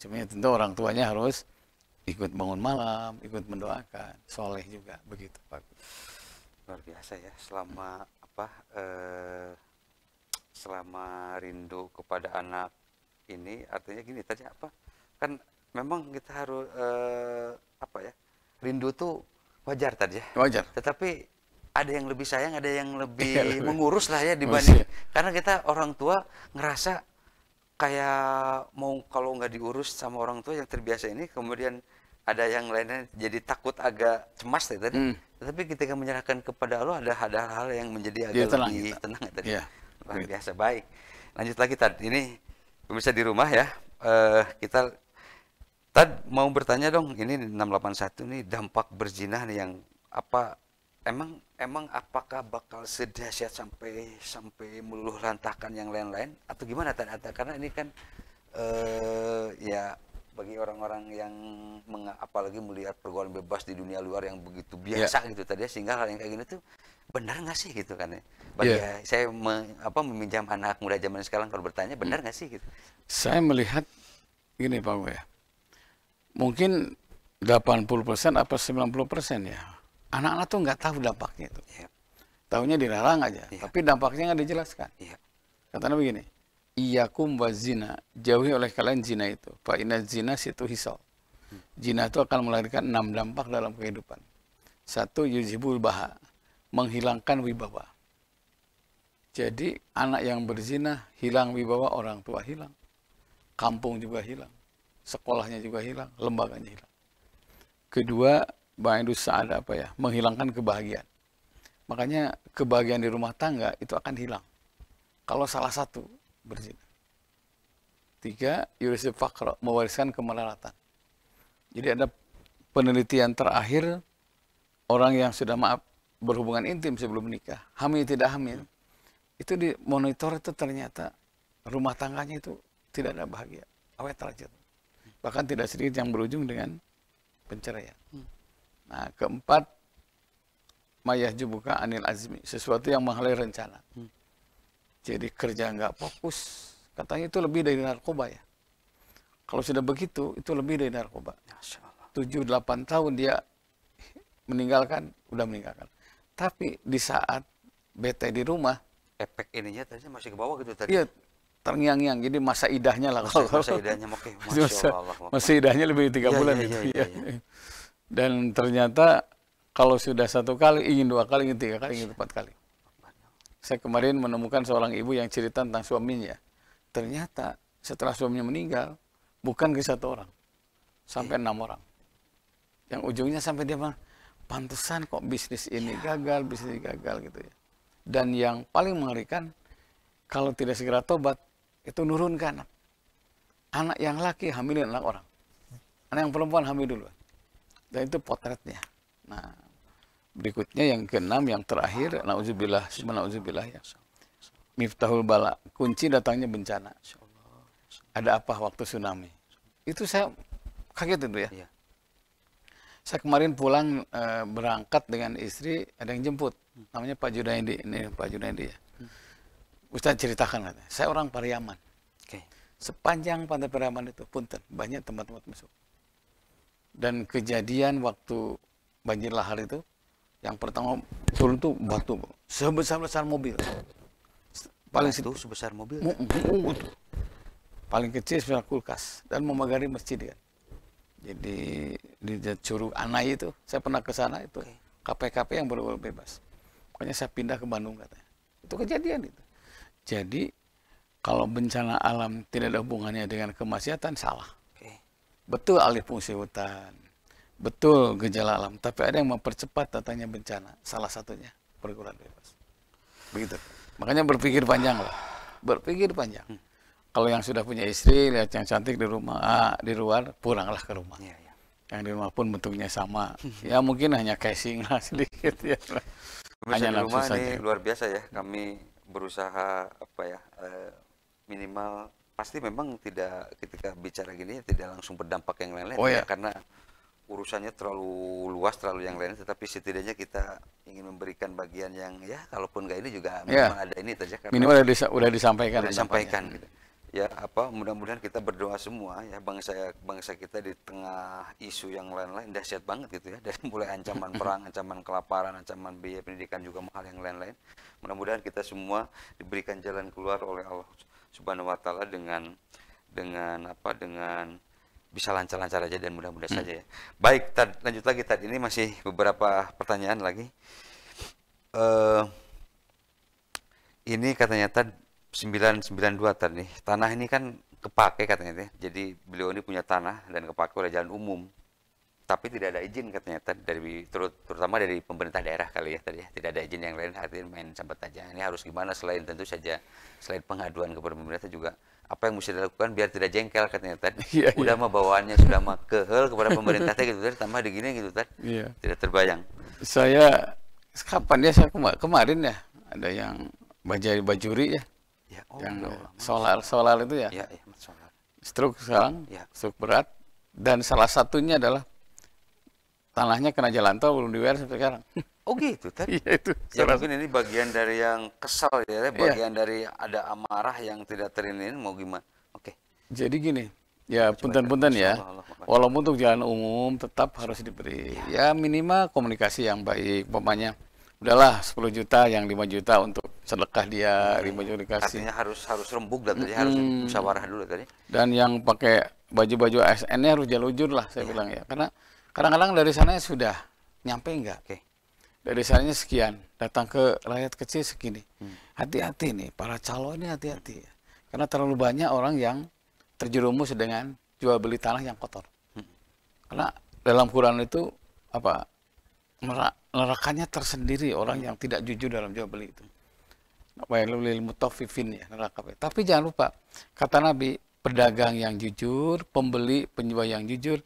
[SPEAKER 2] Cuma ya tentu orang tuanya harus ikut bangun malam, ikut mendoakan, soleh juga begitu Pak
[SPEAKER 1] luar biasa ya selama apa uh, selama rindu kepada anak ini artinya gini tadi apa kan memang kita harus uh, apa ya rindu tuh wajar tadi ya wajar tetapi ada yang lebih sayang ada yang lebih ya, mengurus lah ya dibanding Masih. Iya. karena kita orang tua ngerasa kayak mau kalau nggak diurus sama orang tua yang terbiasa ini kemudian ada yang lainnya jadi takut agak cemas ya tadi hmm. Tapi ketika menyerahkan kepada Allah ada hal-hal yang menjadi agak Dia lebih kita. Gitu. tenang tadi. Gitu. Ya. Luar biasa baik. Lanjut lagi tadi ini bisa di rumah ya. Uh, kita Tad mau bertanya dong, ini 681 ini dampak berzinah nih yang apa emang emang apakah bakal sedahsyat sampai sampai meluluh lantakan yang lain-lain atau gimana Tad? Karena ini kan uh, ya bagi orang-orang yang meng, apalagi melihat pergaulan bebas di dunia luar yang begitu ya. biasa yeah. gitu tadi ya, sehingga hal yang kayak gini tuh benar nggak sih gitu kan ya bagi yeah. Ya, saya me, apa meminjam anak muda zaman sekarang
[SPEAKER 2] kalau bertanya hmm. benar nggak sih gitu saya melihat gini Pak ya mungkin 80% persen apa 90% persen ya anak-anak tuh nggak tahu dampaknya itu yeah. tahunya dilarang aja yeah. tapi dampaknya nggak dijelaskan yeah. katanya begini Iyakum wa zina. Jauhi oleh kalian zina itu. Fa inna zina situ hisal. Zina itu akan melahirkan enam dampak dalam kehidupan. Satu, yujibul baha. Menghilangkan wibawa. Jadi anak yang berzina hilang wibawa orang tua hilang. Kampung juga hilang. Sekolahnya juga hilang, lembaganya hilang. Kedua, Bang ada apa ya? Menghilangkan kebahagiaan. Makanya kebahagiaan di rumah tangga itu akan hilang. Kalau salah satu berzina. Tiga, yurisif Fakro mewariskan kemelaratan. Jadi ada penelitian terakhir, orang yang sudah maaf berhubungan intim sebelum menikah, hamil tidak hamil, itu di monitor itu ternyata rumah tangganya itu tidak ada bahagia, awet rajin. Bahkan tidak sedikit yang berujung dengan penceraian. Hmm. Nah, keempat, mayah jubuka anil azmi, sesuatu yang menghalai rencana. Hmm jadi kerja nggak fokus. Katanya itu lebih dari narkoba ya. Kalau sudah begitu, itu lebih dari narkoba. 7-8 tahun dia meninggalkan, udah meninggalkan. Tapi di saat bete di rumah,
[SPEAKER 1] efek ininya tadi masih ke bawah gitu tadi. Iya,
[SPEAKER 2] terngiang-ngiang. Jadi masa idahnya lah kalau oh, masa, masa idahnya
[SPEAKER 1] oke, masa, Allah. Masa
[SPEAKER 2] idahnya lebih tiga ya, bulan ya, gitu. Ya, ya, ya. Dan ternyata kalau sudah satu kali ingin dua kali, ingin tiga kali, ingin empat kali. Saya kemarin menemukan seorang ibu yang cerita tentang suaminya. Ternyata setelah suaminya meninggal, bukan ke satu orang. Sampai enam orang. Yang ujungnya sampai dia mah, pantesan kok bisnis ini ya. gagal, bisnis ini gagal gitu ya. Dan yang paling mengerikan, kalau tidak segera tobat, itu nurun ke anak. Anak yang laki hamilin anak orang. Anak yang perempuan hamil dulu. Dan itu potretnya. Nah, berikutnya yang keenam yang terakhir nauzubillah nauzubillah ya miftahul bala kunci datangnya bencana ada apa waktu tsunami itu saya kaget itu ya, iya. saya kemarin pulang e, berangkat dengan istri ada yang jemput namanya Pak Junaidi ini Pak Junaidi ya Ustadz Ustaz ceritakan saya orang Pariaman okay. sepanjang pantai Pariaman itu punten banyak tempat-tempat masuk dan kejadian waktu banjir lahar itu yang pertama turun tuh batu sebesar-besar mobil. Paling situ sebesar mobil. Gitu. Paling kecil sebesar kulkas dan memagari masjid kan. Jadi di Curug Anai itu saya pernah ke sana itu KPKP yang baru bebas. Makanya saya pindah ke Bandung katanya. Itu kejadian itu. Jadi kalau bencana alam tidak ada hubungannya dengan kemaksiatan salah. Okay. Betul alih fungsi hutan Betul gejala alam, tapi ada yang mempercepat datangnya bencana. Salah satunya perguruan bebas. Begitu. Makanya berpikir panjang lah. Berpikir panjang. Hmm. Kalau yang sudah punya istri, lihat yang cantik di rumah, ah, di luar, pulanglah ke rumah. Ya, ya. Yang di rumah pun bentuknya sama. Hmm. ya mungkin hanya casing lah sedikit ya. Hanya di rumah ini
[SPEAKER 1] luar biasa ya. Kami berusaha apa ya eh, minimal pasti memang tidak ketika bicara gini tidak langsung berdampak yang lain-lain oh, ya iya. karena urusannya terlalu luas, terlalu yang lain, tetapi setidaknya kita ingin memberikan bagian yang ya kalaupun nggak ini juga ya. memang ada ini saja minimal udah, disa udah disampaikan udah disampaikan ya. gitu. Ya apa mudah-mudahan kita berdoa semua ya bangsa bangsa kita di tengah isu yang lain-lain dahsyat banget gitu ya dari mulai ancaman perang, ancaman kelaparan, ancaman biaya pendidikan juga mahal yang lain-lain. Mudah-mudahan kita semua diberikan jalan keluar oleh Allah Subhanahu wa taala dengan dengan apa dengan bisa lancar-lancar aja dan mudah-mudah hmm. saja ya. Baik, tad, lanjut lagi tadi ini masih beberapa pertanyaan lagi. Uh, ini katanya tad 992 tadi nih. Tanah ini kan kepake katanya ya. Jadi beliau ini punya tanah dan kepake oleh jalan umum. Tapi tidak ada izin katanya tad dari terutama dari pemerintah daerah kali ya tadi ya. Tidak ada izin yang lain artinya main sambat aja. Ini harus gimana selain tentu saja selain pengaduan kepada pemerintah juga apa yang mesti dilakukan biar tidak jengkel katanya tadi iya, iya, udah iya. mah bawaannya sudah mah kehel kepada pemerintahnya
[SPEAKER 2] gitu tadi tambah begini gitu tadi iya. tidak terbayang saya kapan ya saya kema kemarin ya ada yang bajai bajuri ya, ya oh, yang ya solar solar itu ya, ya, ya solar. stroke sekarang ya. stroke berat dan salah satunya adalah tanahnya kena jalan tol belum diwer sampai sekarang gitu, Ted? Iya itu. Ya mungkin
[SPEAKER 1] ini bagian dari yang kesal ya, iya. bagian dari ada amarah yang tidak terinin mau gimana. Oke. Okay.
[SPEAKER 2] Jadi gini, ya punten-punten ya. Walaupun untuk jalan umum tetap harus diberi ya, minimal komunikasi yang baik. Pokoknya udahlah 10 juta yang 5 juta untuk sedekah dia, hmm. lima juta dikasih. Artinya harus harus
[SPEAKER 1] rembuk dan tadi ya. hmm. harus musyawarah dulu tadi. Ya.
[SPEAKER 2] Dan yang pakai baju-baju ASN-nya harus jalujur lah saya yeah. bilang ya. Karena kadang-kadang dari sana sudah nyampe enggak. Okay dari sananya sekian datang ke rakyat kecil segini hati-hati nih para calon ini hati-hati karena terlalu banyak orang yang terjerumus dengan jual beli tanah yang kotor karena dalam Quran itu apa nerakanya tersendiri orang yang tidak jujur dalam jual beli itu ya, neraka tapi jangan lupa kata Nabi pedagang yang jujur pembeli penjual yang jujur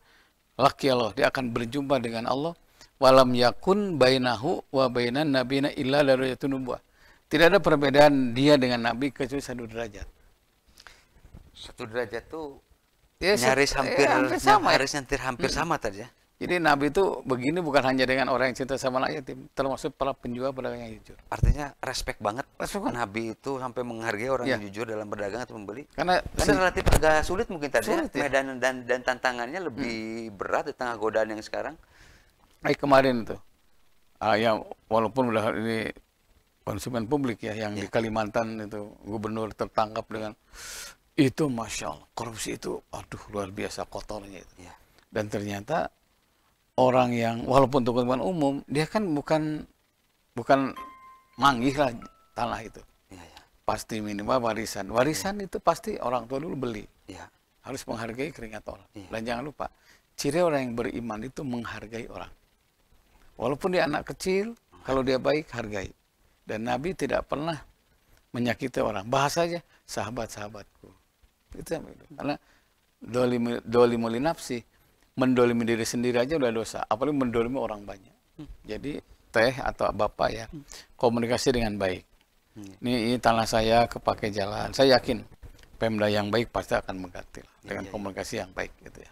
[SPEAKER 2] laki Allah dia akan berjumpa dengan Allah walam yakun bainahu wa bainan nabina illa darajatun nubuah. Tidak ada perbedaan dia dengan nabi kecuali satu derajat.
[SPEAKER 1] Satu derajat tuh ya, nyaris hampir, ya, hampir sama. Ya. Nyaris hampir, hampir hmm. sama
[SPEAKER 2] tadi ya. Jadi Nabi itu begini bukan hanya dengan orang yang cinta sama anak yatim, termasuk para penjual pedagang yang jujur. Artinya respect banget. Respect kan? Nabi itu sampai menghargai orang ya. yang jujur dalam berdagang atau
[SPEAKER 1] membeli. Karena, Karena relatif agak sulit mungkin tadi ya. sulit, ya? Medan dan dan tantangannya lebih hmm. berat di tengah godaan yang sekarang
[SPEAKER 2] eh kemarin itu uh, ya walaupun udah ini konsumen publik ya yang ya. di Kalimantan itu gubernur tertangkap dengan itu masya Allah korupsi itu aduh luar biasa kotornya itu. ya. dan ternyata orang yang walaupun untuk teman umum dia kan bukan bukan manggih lah tanah itu ya, ya. pasti minimal warisan warisan ya. itu pasti orang tua dulu beli ya. harus menghargai keringat orang ya. dan jangan lupa ciri orang yang beriman itu menghargai orang Walaupun dia anak kecil, kalau dia baik hargai. Dan Nabi tidak pernah menyakiti orang. Bahas saja sahabat-sahabatku. Itu karena dolimi, dolimuli nafsi, mendolimi diri sendiri aja udah dosa, apalagi mendolimi orang banyak. Jadi teh atau bapak ya komunikasi dengan baik. Ini, ini tanah saya kepake jalan. Saya yakin Pemda yang baik pasti akan mengganti dengan iya, iya. komunikasi yang baik gitu ya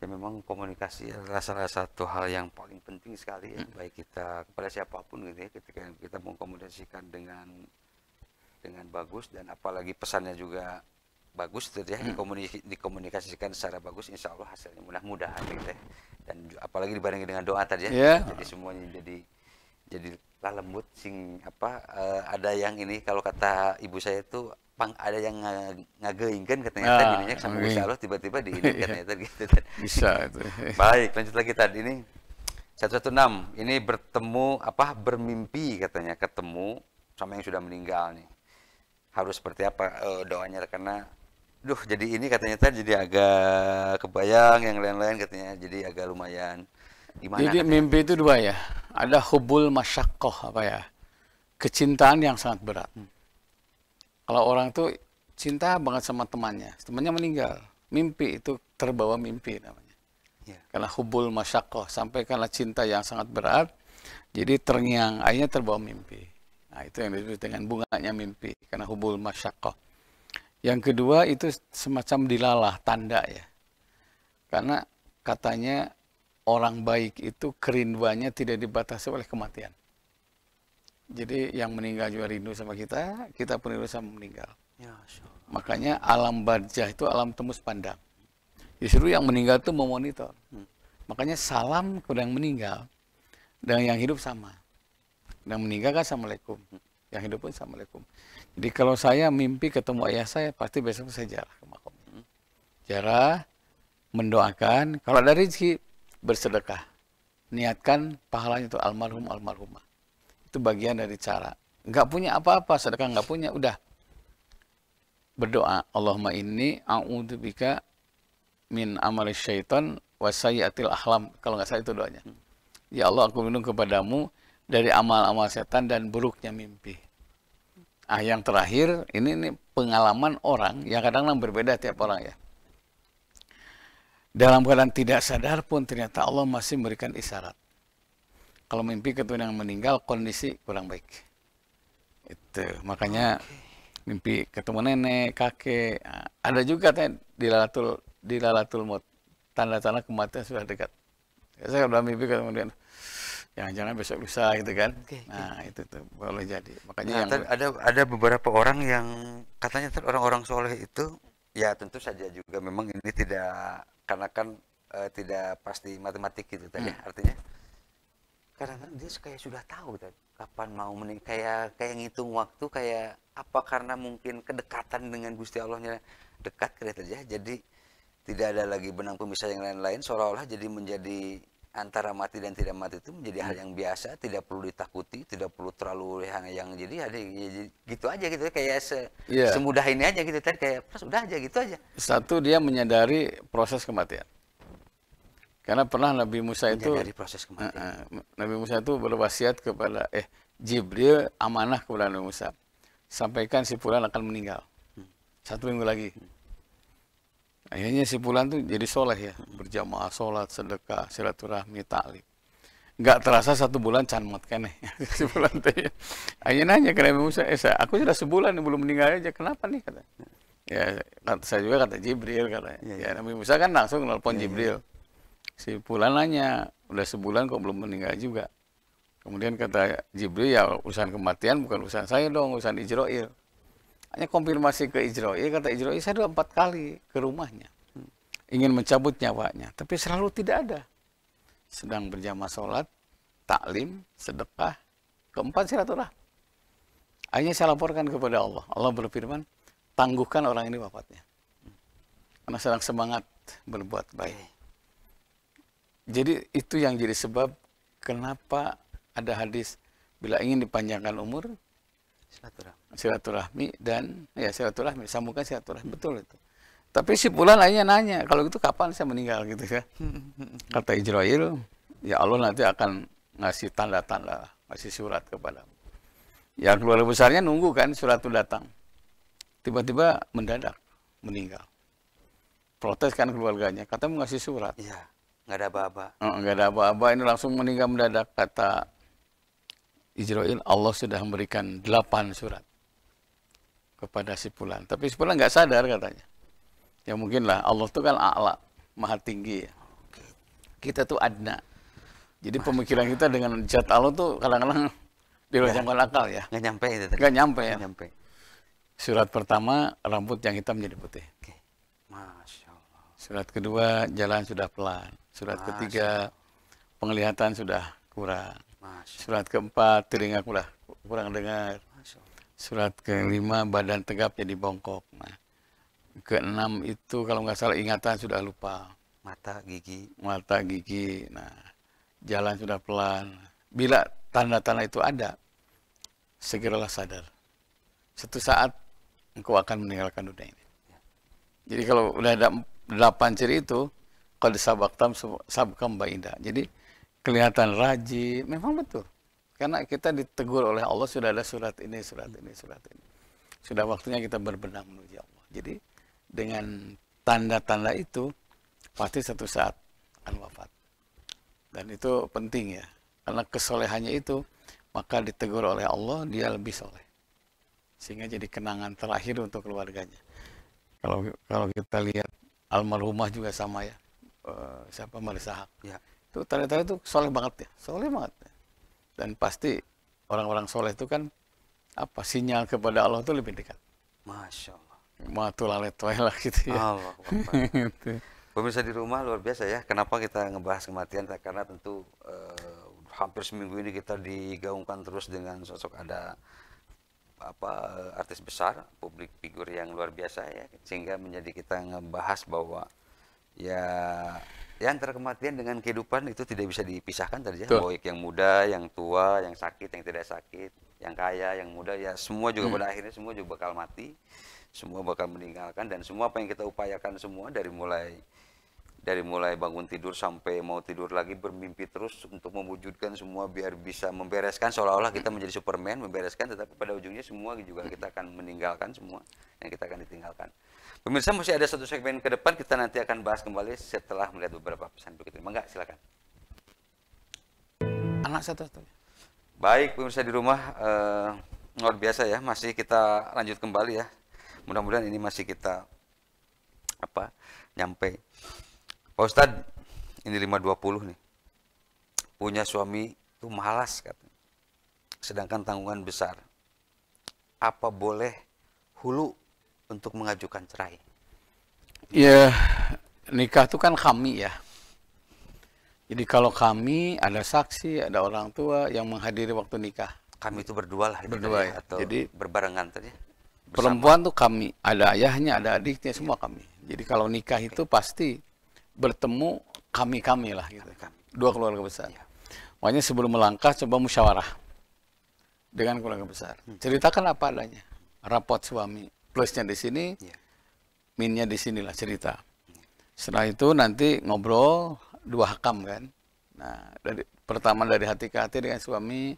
[SPEAKER 2] ya memang komunikasi
[SPEAKER 1] adalah salah satu hal yang paling penting sekali ya, hmm. baik kita kepada siapapun gitu ya ketika kita mengkomunikasikan dengan dengan bagus dan apalagi pesannya juga bagus itu ya hmm. dikomunikasikan secara bagus insya Allah hasilnya mudah-mudahan gitu ya. dan apalagi dibarengi dengan doa tadi ya yeah. jadi semuanya jadi jadi lah lembut sing apa uh, ada yang ini kalau kata ibu saya itu pang ada yang kan katanya ah, tadinya sama Gus Allah tiba-tiba di diingat katanya tadi gitu. Kan. Bisa itu. Baik, lanjut lagi tadi ini 116. Ini bertemu apa bermimpi katanya ketemu sama yang sudah meninggal nih. Harus seperti apa uh, doanya karena duh jadi ini katanya tadi jadi agak kebayang yang lain-lain katanya jadi
[SPEAKER 2] agak lumayan. Gimana, jadi katanya? mimpi itu dua ya. Ada hubul masyakoh apa ya. Kecintaan yang sangat berat. Hmm kalau orang tuh cinta banget sama temannya, temannya meninggal. Mimpi itu terbawa mimpi namanya. ya. Karena hubul masyakoh, sampai karena cinta yang sangat berat, jadi terngiang, akhirnya terbawa mimpi. Nah, itu yang disebut dengan bunganya mimpi, karena hubul masyakoh. Yang kedua itu semacam dilalah, tanda ya. Karena katanya orang baik itu kerinduannya tidak dibatasi oleh kematian. Jadi yang meninggal juga rindu sama kita, kita pun rindu sama meninggal. Ya, Makanya alam barjah itu alam tembus pandang. Justru yang meninggal itu memonitor. Hmm. Makanya salam kepada yang meninggal dan yang hidup sama. Yang meninggal kan assalamualaikum, hmm. yang hidup pun assalamualaikum. Jadi kalau saya mimpi ketemu ayah saya, pasti besok saya jarah ke makam. Hmm. Jarah, mendoakan, kalau dari rezeki bersedekah. Niatkan pahalanya itu almarhum almarhumah. Itu bagian dari cara. Nggak punya apa-apa, sedekah nggak punya, udah. Berdoa, Allahumma ini a'udzubika min amali syaitan wasayatil ahlam. Kalau nggak salah itu doanya. Ya Allah, aku minum kepadamu dari amal-amal setan dan buruknya mimpi. Ah, yang terakhir, ini, ini pengalaman orang yang kadang-kadang berbeda tiap orang ya. Dalam keadaan tidak sadar pun ternyata Allah masih memberikan isyarat kalau mimpi ketemu yang meninggal kondisi kurang baik itu makanya okay. mimpi ketemu nenek kakek ah, ada juga kan di lalatul di lalatul maut tanda-tanda kematian sudah dekat ya, saya udah mimpi ketemu dia jangan-jangan besok lusa gitu kan okay, nah itu tuh boleh jadi makanya nah, yang... ada ada beberapa orang yang katanya orang-orang soleh
[SPEAKER 1] itu ya tentu saja juga memang ini tidak karena kan uh, tidak pasti matematik gitu tadi hmm. artinya karena dia kayak sudah tahu kan kapan mau menikah kayak kayak ngitung waktu kayak apa karena mungkin kedekatan dengan Gusti Allahnya dekat kira ya jadi tidak ada lagi benang pemisah yang lain-lain seolah-olah jadi menjadi antara mati dan tidak mati itu menjadi hal yang biasa tidak perlu ditakuti tidak perlu terlalu yang jadi ada ya, ya, gitu aja gitu kayak se, yeah. semudah ini aja gitu tadi kayak sudah aja gitu aja
[SPEAKER 2] satu dia menyadari proses kematian karena pernah Nabi Musa itu dari proses kematian. Uh, uh, Nabi Musa itu berwasiat kepada eh Jibril amanah kepada Nabi Musa. Sampaikan si pulan akan meninggal. Hmm. Satu minggu lagi. Hmm. Akhirnya si pulan tuh jadi sholat ya. Hmm. Berjamaah, sholat, sedekah, silaturahmi, taklim. Nggak terasa satu bulan canmat kan nih. si pulan tuh ya. Akhirnya nanya ke Nabi Musa, eh aku sudah sebulan belum meninggal aja. Kenapa nih? Kata. Ya, saya juga kata Jibril kata iya, Ya, ya. Nabi Musa kan langsung nelpon ya, Jibril. Ya si Pulan nanya udah sebulan kok belum meninggal juga kemudian kata Jibril ya urusan kematian bukan urusan saya dong urusan Ijroil hanya konfirmasi ke Ijroil kata Ijroil saya dua empat kali ke rumahnya hmm. ingin mencabut nyawanya tapi selalu tidak ada sedang berjamaah sholat taklim sedekah keempat silaturah. akhirnya saya laporkan kepada Allah Allah berfirman tangguhkan orang ini wafatnya karena sedang semangat berbuat baik jadi itu yang jadi sebab kenapa ada hadis bila ingin dipanjangkan umur silaturahmi, silaturahmi dan ya silaturahmi sambungkan silaturahmi betul itu. Tapi si pula akhirnya nanya kalau itu kapan saya meninggal gitu ya. Kata Israel, ya Allah nanti akan ngasih tanda-tanda, ngasih surat kepada. Ya keluarga besarnya nunggu kan surat itu datang. Tiba-tiba mendadak meninggal. Protes kan keluarganya, katanya mau ngasih surat. Iya. Nggak ada apa-apa. Oh, nggak ada apa-apa, ini langsung meninggal mendadak. Kata Israel, Allah sudah memberikan delapan surat kepada si Pulan. Tapi si Pulan nggak sadar katanya. Ya mungkin lah, Allah itu kan a'la, maha tinggi ya. Kita tuh adna. Jadi pemikiran kita dengan jat Allah tuh kadang-kadang di luar jangkauan akal ya. Nggak nyampe itu. Nggak nyampe ya. nyampe. Surat pertama, rambut yang hitam jadi putih. Oke.
[SPEAKER 3] Masya Allah.
[SPEAKER 2] Surat kedua, jalan sudah pelan. Surat Masya. ketiga penglihatan sudah kurang. Masya. Surat keempat telinga kurang kurang dengar. Surat kelima badan tegap jadi bongkok. Nah, keenam itu kalau nggak salah ingatan sudah lupa. Mata gigi. Mata gigi. Nah jalan sudah pelan. Bila tanda-tanda itu ada, segeralah sadar. Satu saat engkau akan meninggalkan dunia ini. Ya. Jadi kalau udah ada delapan ciri itu, Qad sabaktam sabkam baida. Jadi kelihatan rajin, memang betul. Karena kita ditegur oleh Allah sudah ada surat ini, surat ini, surat ini. Sudah waktunya kita berbenah menuju Allah. Jadi dengan tanda-tanda itu pasti satu saat akan wafat. Dan itu penting ya. Karena kesolehannya itu maka ditegur oleh Allah dia lebih soleh. Sehingga jadi kenangan terakhir untuk keluarganya. Kalau kalau kita lihat almarhumah juga sama ya siapa Malisa Sahak. Ya. Itu ternyata itu soleh banget ya, soleh banget. Ya. Dan pasti orang-orang soleh itu kan apa sinyal kepada Allah itu lebih dekat.
[SPEAKER 1] Masya Allah.
[SPEAKER 2] Matul alet lah gitu ya. Allah. Gitu. Pemirsa di rumah luar biasa ya. Kenapa kita ngebahas
[SPEAKER 1] kematian? Karena tentu eh, hampir seminggu ini kita digaungkan terus dengan sosok ada apa artis besar, publik figur yang luar biasa ya, sehingga menjadi kita ngebahas bahwa ya ya antara kematian dengan kehidupan itu tidak bisa dipisahkan tadi ya Tuh. baik yang muda yang tua yang sakit yang tidak sakit yang kaya yang muda ya semua juga hmm. pada akhirnya semua juga bakal mati semua bakal meninggalkan dan semua apa yang kita upayakan semua dari mulai dari mulai bangun tidur sampai mau tidur lagi bermimpi terus untuk mewujudkan semua biar bisa membereskan seolah-olah kita hmm. menjadi superman membereskan tetapi pada ujungnya semua juga kita akan meninggalkan semua yang kita akan ditinggalkan Pemirsa masih ada satu segmen ke depan kita nanti akan bahas kembali setelah melihat beberapa pesan begitu, Mangga silakan.
[SPEAKER 2] Anak satu-satunya.
[SPEAKER 1] Baik pemirsa di rumah eh, luar biasa ya masih kita lanjut kembali ya. Mudah-mudahan ini masih kita apa nyampe. Pak Ustad, ini 520 nih. Punya suami itu malas katanya. Sedangkan tanggungan besar. Apa boleh hulu untuk mengajukan cerai?
[SPEAKER 2] Ya, nikah itu kan kami ya. Jadi kalau kami ada saksi, ada orang tua yang menghadiri waktu nikah. Kami itu berdua lah, berdua ya. Atau Jadi berbarengan tadi. Ya? Bersama. Perempuan tuh kami, ada ayahnya, ada adiknya, semua ya. kami. Jadi kalau nikah itu pasti bertemu kami-kami lah gitu. Kami, kami. Dua keluarga besar. Ya. Makanya sebelum melangkah coba musyawarah dengan keluarga besar. Hmm. Ceritakan apa adanya. Rapot suami, plusnya di sini, yeah. minnya di sinilah cerita. Setelah itu nanti ngobrol dua hakam kan. Nah, dari, pertama dari hati ke hati dengan suami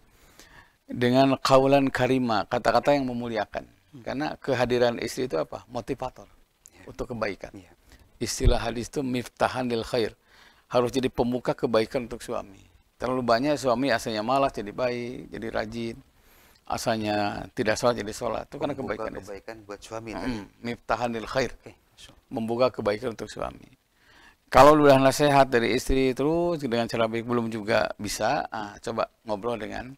[SPEAKER 2] dengan kaulan karima, kata-kata yang memuliakan. Hmm. Karena kehadiran istri itu apa? Motivator yeah. untuk kebaikan. Yeah. Istilah hadis itu miftahan lil khair. Harus jadi pemuka kebaikan untuk suami. Terlalu banyak suami asalnya malas jadi baik, jadi rajin asalnya tidak sholat jadi sholat itu karena kebaikan kebaikan buat suami hmm, miftahanil khair okay. membuka kebaikan untuk suami kalau sudah nasihat dari istri terus dengan cara baik belum juga bisa ah, coba ngobrol dengan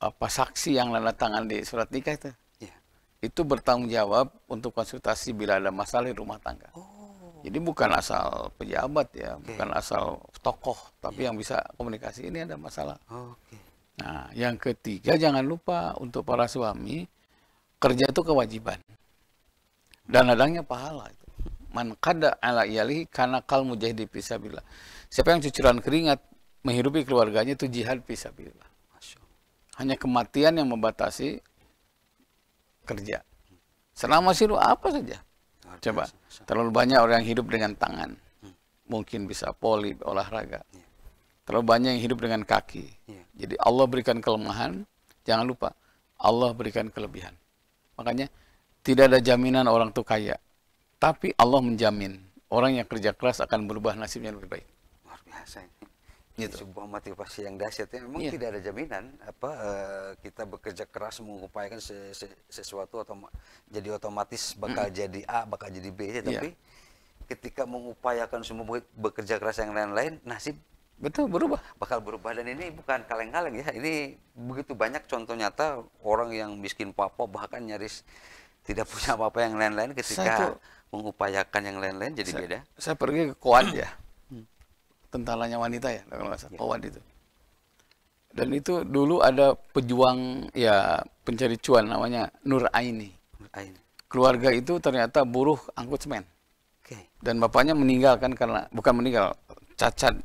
[SPEAKER 2] apa saksi yang nanda tangan di surat nikah itu iya. itu bertanggung jawab untuk konsultasi bila ada masalah di rumah tangga oh. jadi bukan asal pejabat ya okay. bukan asal tokoh tapi yeah. yang bisa komunikasi ini ada masalah oh, okay Nah, yang ketiga jangan lupa untuk para suami kerja itu kewajiban dan ladangnya pahala itu. Man kada ala iyalih karena kal mujahid bila Siapa yang cucuran keringat menghidupi keluarganya itu jihad bila. Hanya kematian yang membatasi kerja. Selama siru apa saja. Coba, terlalu banyak orang yang hidup dengan tangan. Hmm. Mungkin bisa poli, olahraga. Iya. Terlalu banyak yang hidup dengan kaki. Iya. Jadi Allah berikan kelemahan, jangan lupa Allah berikan kelebihan. Makanya tidak ada jaminan orang itu kaya. Tapi Allah menjamin orang yang kerja keras akan berubah nasibnya lebih baik.
[SPEAKER 1] Luar biasa ini. Gitu. Sebuah motivasi yang dahsyat ya. Memang iya. tidak ada jaminan apa uh, kita bekerja keras mengupayakan se -se sesuatu atau jadi otomatis bakal -hmm. jadi A, bakal jadi B ya, iya. tapi ketika mengupayakan semua bekerja keras yang lain-lain nasib Betul, berubah. Bakal berubah dan ini bukan kaleng-kaleng ya. Ini begitu banyak contoh nyata orang yang miskin papa bahkan nyaris tidak punya apa-apa yang lain-lain ketika tuh, mengupayakan yang lain-lain jadi saya, beda. Saya pergi
[SPEAKER 2] ke Kuan ya. Hmm. Tentalanya wanita ya, kalau nggak salah. Ya. Kuan itu. Dan itu dulu ada pejuang ya pencari cuan namanya Nur Aini. Nur Aini. Keluarga itu ternyata buruh angkut semen. Okay. Dan bapaknya meninggal kan karena bukan meninggal cacat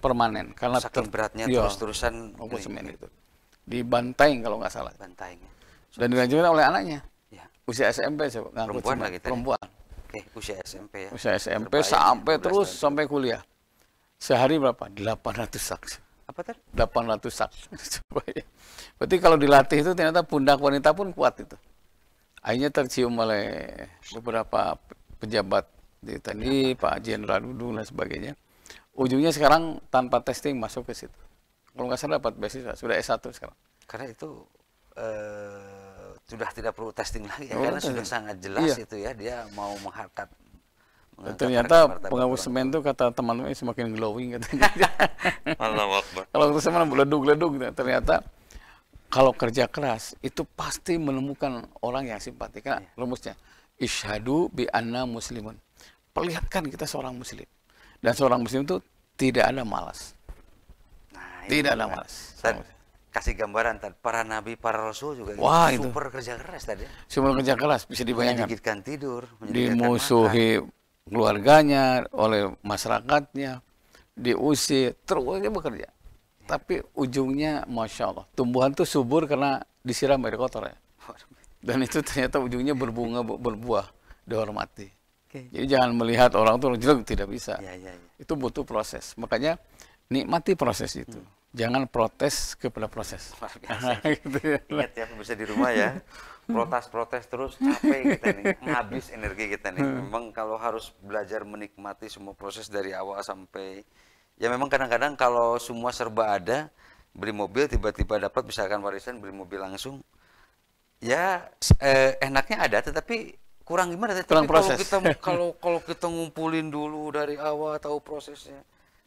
[SPEAKER 2] permanen karena saking ter, beratnya iya, terus-terusan semen gitu. itu di kalau nggak salah Bantaing so, dan dilanjutkan oleh anaknya ya. usia SMP coba perempuan lagi gitu, perempuan
[SPEAKER 1] oke usia SMP ya usia SMP Terbaik, sampai terus tahun.
[SPEAKER 2] sampai kuliah sehari berapa 800 saksi apa tadi 800 saksi coba ya berarti kalau dilatih itu ternyata pundak wanita pun kuat itu akhirnya tercium oleh beberapa pejabat di tadi Pak Jenderal Dudung dan sebagainya ujungnya sekarang tanpa testing masuk ke situ. Kalau nggak salah dapat beasiswa, sudah S1 sekarang. Karena itu
[SPEAKER 1] eh, sudah tidak perlu testing lagi ya, oh, karena sudah sangat jelas iya. itu ya dia mau mengharkat
[SPEAKER 2] ternyata pengawas semen itu kata teman-teman eh, semakin glowing katanya. kalau terus semen meleduk-leduk gitu. ternyata kalau kerja keras itu pasti menemukan orang yang simpati kan rumusnya isyhadu bi anna muslimun. Perlihatkan kita seorang muslim. Dan seorang muslim itu tidak ada malas.
[SPEAKER 1] Nah, tidak ada kan. malas. Dan kasih gambaran tadi para nabi, para rasul juga Wah, itu. super kerja keras tadi.
[SPEAKER 2] Super kerja keras bisa dibayangkan. Menyedikitkan tidur, menyedikitkan dimusuhi makan. keluarganya, oleh masyarakatnya, diusir, terus dia bekerja. Ya. Tapi ujungnya masya Allah, tumbuhan itu subur karena disiram air kotor ya. Dan itu ternyata ujungnya berbunga berbuah dihormati. Okay. Jadi jangan melihat orang itu jelek tidak bisa. Yeah, yeah, yeah. Itu butuh proses. Makanya nikmati proses itu. Hmm. Jangan protes kepada proses. gitu ya. Ingat ya
[SPEAKER 1] bisa di rumah ya. Protes-protes terus capek kita nih, habis energi kita nih. Hmm. Memang kalau harus belajar menikmati semua proses dari awal sampai ya memang kadang-kadang kalau semua serba ada, beli mobil tiba-tiba dapat misalkan warisan beli mobil langsung. Ya eh, enaknya ada tetapi kurang gimana tapi kurang kalau kita kalau kalau kita ngumpulin dulu dari awal tahu prosesnya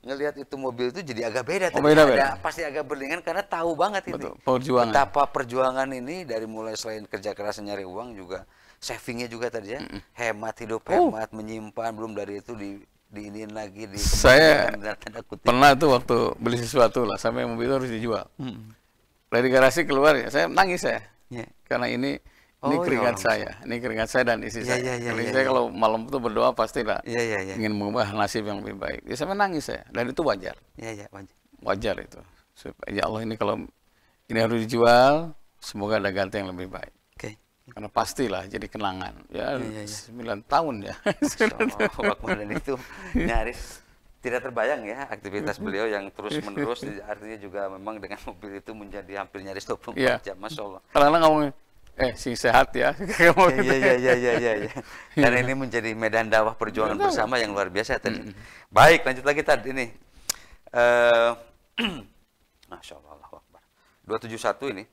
[SPEAKER 1] ngelihat itu mobil itu jadi agak beda oh, beda, beda. Ada, pasti agak berlingan karena tahu banget Betul. ini perjuangan. betapa perjuangan ini dari mulai selain kerja keras nyari uang juga savingnya juga tadi ya mm hmm hemat hidup
[SPEAKER 2] oh. hemat menyimpan belum
[SPEAKER 1] dari itu di diinin lagi di saya pernah
[SPEAKER 2] tuh waktu beli sesuatu lah sampai mobil itu harus dijual hmm. dari garasi keluar ya saya nangis ya yeah. karena ini
[SPEAKER 3] Oh, ini iya, keringat iya, saya,
[SPEAKER 2] ini keringat saya dan isi iya, saya. Ya, ya, ya, saya ya. kalau malam itu berdoa pasti lah ya, ya, ya. ingin mengubah nasib yang lebih baik. Ya saya menangis saya, dan itu wajar. Ya, ya, wajar. wajar itu. Supaya, Ya Allah ini kalau ini harus dijual, semoga ada ganti yang lebih baik. Oke. Okay. Karena pastilah jadi kenangan. Ya, ya, ya, 9 tahun ya. Allah, dan itu nyaris tidak terbayang ya aktivitas beliau yang terus menerus
[SPEAKER 1] artinya juga memang dengan mobil itu menjadi hampir nyaris 24 ya. jam masya Allah.
[SPEAKER 2] Karena ngomongnya eh sing sehat ya. Iya iya iya iya iya, iya. iya. Dan
[SPEAKER 1] ini menjadi medan dakwah perjuangan medan bersama yang luar biasa tadi. Mm -hmm. Baik, lanjut lagi tadi ini. Uh, eh, Masya Allah, Allah Akbar. 271 ini.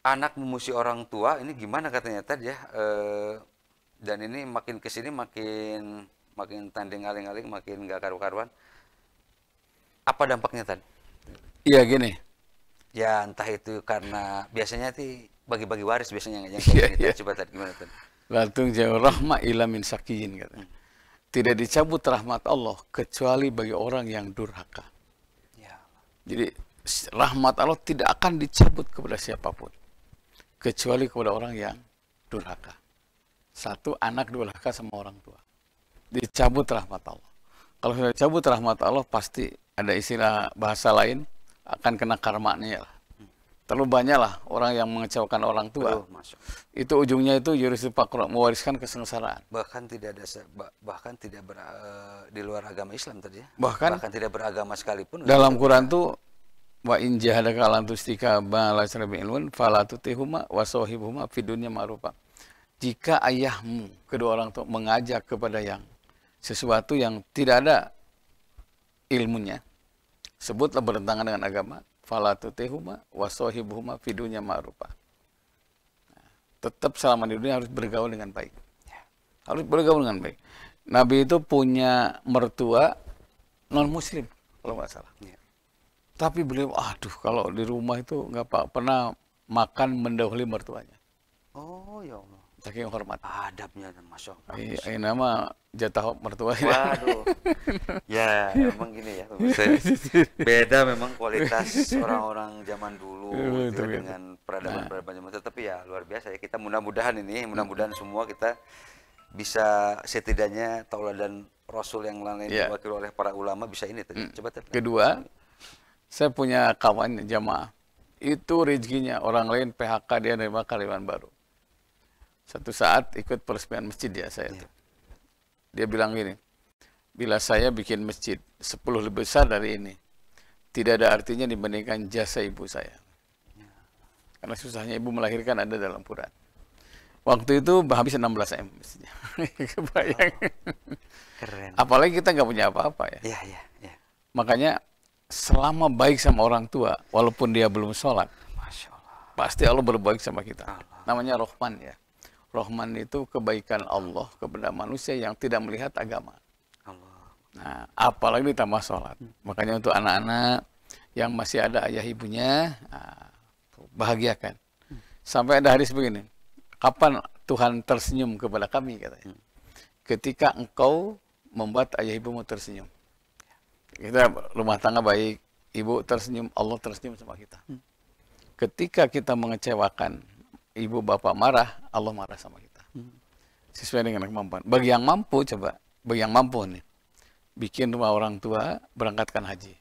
[SPEAKER 1] Anak memusi orang tua, ini gimana katanya tadi ya. Uh, dan ini makin kesini makin makin tanding aling-aling, makin gak karu-karuan. Apa dampaknya tadi? Iya gini. Ya entah itu karena biasanya sih bagi-bagi waris biasanya yang yeah, yeah. Iya, iya. coba tadi gimana tadi?
[SPEAKER 2] Latung jauh rahma ila min sakiyin kata. Hmm. Tidak dicabut rahmat Allah kecuali bagi orang yang durhaka. Ya. Jadi rahmat Allah tidak akan dicabut kepada siapapun kecuali kepada orang yang durhaka. Satu anak durhaka sama orang tua. Dicabut rahmat Allah. Kalau sudah dicabut rahmat Allah pasti ada istilah bahasa lain akan kena karmanya lah terlalu banyak lah orang yang mengecewakan orang tua. Aduh, masuk. Itu ujungnya itu jurisdiksi pakro mewariskan kesengsaraan.
[SPEAKER 1] Bahkan tidak ada bahkan tidak ber, uh, di luar agama Islam tadi ya. Bahkan, bahkan tidak
[SPEAKER 2] beragama sekalipun. Dalam Quran itu wa in jahadaka lan tustika ma la ilmun falatutihuma wa sahibhuma fi dunya ma'rufa. Jika ayahmu kedua orang tua mengajak kepada yang sesuatu yang tidak ada ilmunya, sebutlah bertentangan dengan agama, falatutehuma wasohibuhuma fidunya ma'rufa. tetap selama di dunia harus bergaul dengan baik. Ya. Harus bergaul dengan baik. Nabi itu punya mertua non muslim kalau nggak salah. Ya. Tapi beliau, aduh kalau di rumah itu nggak pernah makan mendahului mertuanya.
[SPEAKER 1] Oh ya Allah saking hormat adabnya masya allah ini iya,
[SPEAKER 2] iya, nama jatah mertua waduh ya memang gini ya iya. beda memang kualitas orang-orang
[SPEAKER 1] zaman dulu gitu, ya, dengan peradaban-peradaban nah. zaman tapi ya luar biasa ya kita mudah-mudahan ini mudah-mudahan semua kita bisa setidaknya tauladan rasul yang lain yeah. diwakili oleh para ulama bisa ini tadi. Hmm. Coba
[SPEAKER 2] tadi. Kedua, saya punya kawan jamaah. Itu rezekinya orang lain PHK dia nerima karyawan baru. Satu saat ikut peresmian masjid ya saya yeah. Dia bilang gini, bila saya bikin masjid sepuluh lebih besar dari ini, tidak ada artinya dibandingkan jasa ibu saya. Karena susahnya ibu melahirkan ada dalam Quran. Waktu itu habis 16 M Kebayang. keren. Apalagi kita nggak punya apa-apa ya. Iya, iya, Ya. Makanya selama baik sama orang tua, walaupun dia belum sholat, Masya Allah. pasti Allah berbaik sama kita. Allah. Namanya Rohman ya. Rohman itu kebaikan Allah kepada manusia yang tidak melihat agama. Nah, apalagi ditambah sholat. Makanya untuk anak-anak yang masih ada ayah ibunya, nah, bahagiakan. Sampai ada hadis begini, kapan Tuhan tersenyum kepada kami katanya? Hmm. Ketika engkau membuat ayah ibumu tersenyum. Kita rumah tangga baik, ibu tersenyum, Allah tersenyum sama kita. Hmm. Ketika kita mengecewakan ibu bapak marah, Allah marah sama kita. Sesuai dengan kemampuan. Bagi yang mampu coba, bagi yang mampu nih, bikin rumah orang tua, berangkatkan haji.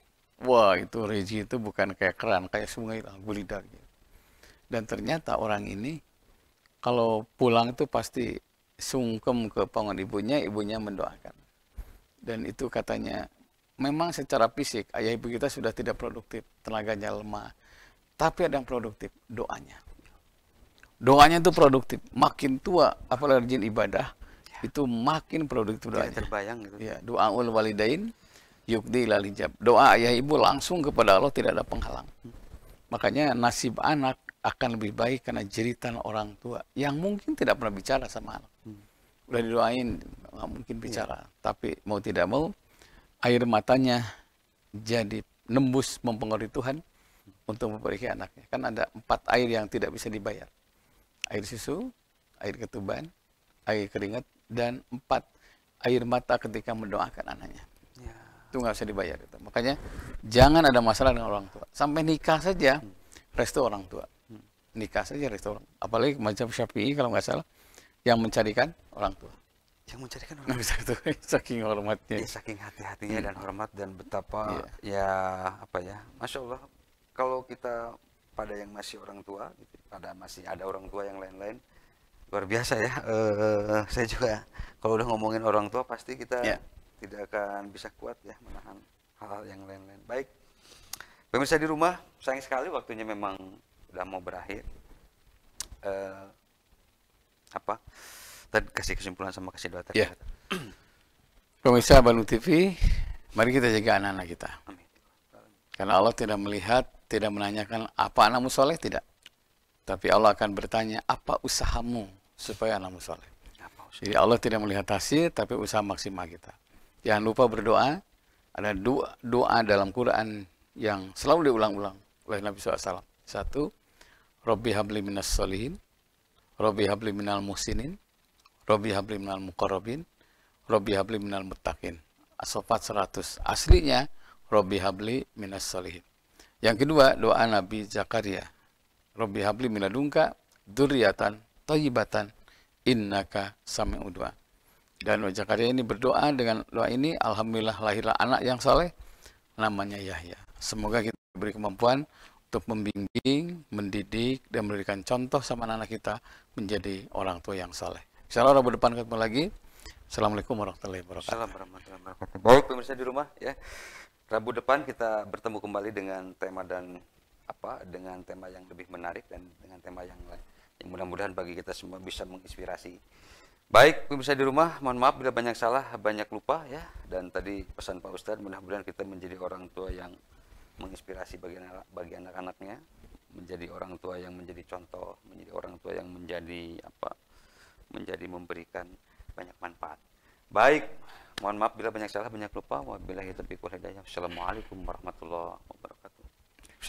[SPEAKER 2] Wah itu reji itu bukan kayak keran, kayak sungai lah, gulidak. Gitu. Dan ternyata orang ini kalau pulang itu pasti sungkem ke pangan ibunya, ibunya mendoakan. Dan itu katanya memang secara fisik ayah ibu kita sudah tidak produktif, tenaganya lemah. Tapi ada yang produktif, doanya doanya itu produktif. Makin tua, apalagi rajin ibadah, ya. itu makin produktif doanya. Tidak terbayang gitu. Ya, doa ul walidain yukdi dilalijab. Doa ayah ibu langsung kepada Allah tidak ada penghalang. Makanya nasib anak akan lebih baik karena jeritan orang tua yang mungkin tidak pernah bicara sama anak. Hmm. Udah didoain, nggak mungkin iya. bicara. Ya. Tapi mau tidak mau, air matanya jadi nembus mempengaruhi Tuhan untuk memperbaiki anaknya. Kan ada empat air yang tidak bisa dibayar air susu, air ketuban, air keringat, dan empat air mata ketika mendoakan anaknya. Ya. Itu nggak usah dibayar itu. Makanya jangan ada masalah dengan orang tua. Sampai nikah saja restu orang tua. Nikah saja restu orang. tua. Apalagi macam Syafi'i kalau nggak salah yang mencarikan orang tua.
[SPEAKER 1] Yang mencarikan orang tua. itu,
[SPEAKER 2] saking hormatnya. Ya, saking hati-hatinya hmm. dan hormat dan betapa
[SPEAKER 1] ya. ya apa ya. Masya Allah kalau kita pada yang masih orang tua gitu, pada masih ada orang tua yang lain-lain luar biasa ya uh, saya juga kalau udah ngomongin orang tua pasti kita yeah. tidak akan bisa kuat ya menahan hal-hal yang lain-lain baik pemirsa di rumah sayang sekali waktunya memang udah mau berakhir
[SPEAKER 2] uh, apa tadi kasih kesimpulan sama kasih doa tadi ya. pemirsa banu TV mari kita jaga anak-anak kita Amin. Karena Allah tidak melihat, tidak menanyakan apa anakmu soleh, tidak. Tapi Allah akan bertanya, apa usahamu supaya anakmu soleh. Jadi Allah tidak melihat hasil, tapi usaha maksimal kita. Jangan lupa berdoa. Ada doa, doa dalam Quran yang selalu diulang-ulang oleh Nabi SAW. Satu, Robbi habli minas solihin, Robbi habli minal musinin, Robbi habli minal mukorobin, Robbi habli minal mutakin. Asofat 100. Aslinya, Robbi habli minas salihin. Yang kedua, doa Nabi Zakaria. Robbi habli minadungka duriatan tayyibatan innaka sami'u udwa. Dan doa Zakaria ini berdoa dengan doa ini, Alhamdulillah lahirlah anak yang saleh, namanya Yahya. Semoga kita diberi kemampuan untuk membimbing, mendidik, dan memberikan contoh sama anak-anak kita menjadi orang tua yang saleh. Insyaallah Rabu depan ketemu lagi. Assalamualaikum warahmatullahi wabarakatuh. Assalamualaikum warahmatullahi wabarakatuh. Baik
[SPEAKER 1] pemirsa di rumah ya. Rabu depan kita bertemu kembali dengan tema dan apa dengan tema yang lebih menarik dan dengan tema yang lain yang mudah-mudahan bagi kita semua bisa menginspirasi. Baik, pemirsa di rumah, mohon maaf bila banyak salah, banyak lupa ya. Dan tadi pesan Pak Ustadz, mudah-mudahan kita menjadi orang tua yang menginspirasi bagi anak-anaknya, menjadi orang tua yang menjadi contoh, menjadi orang tua yang menjadi apa? menjadi memberikan banyak manfaat. Baik, Mohon maaf bila banyak salah, banyak lupa. Wabillahi taufiq wal hidayah. Assalamualaikum warahmatullahi wabarakatuh.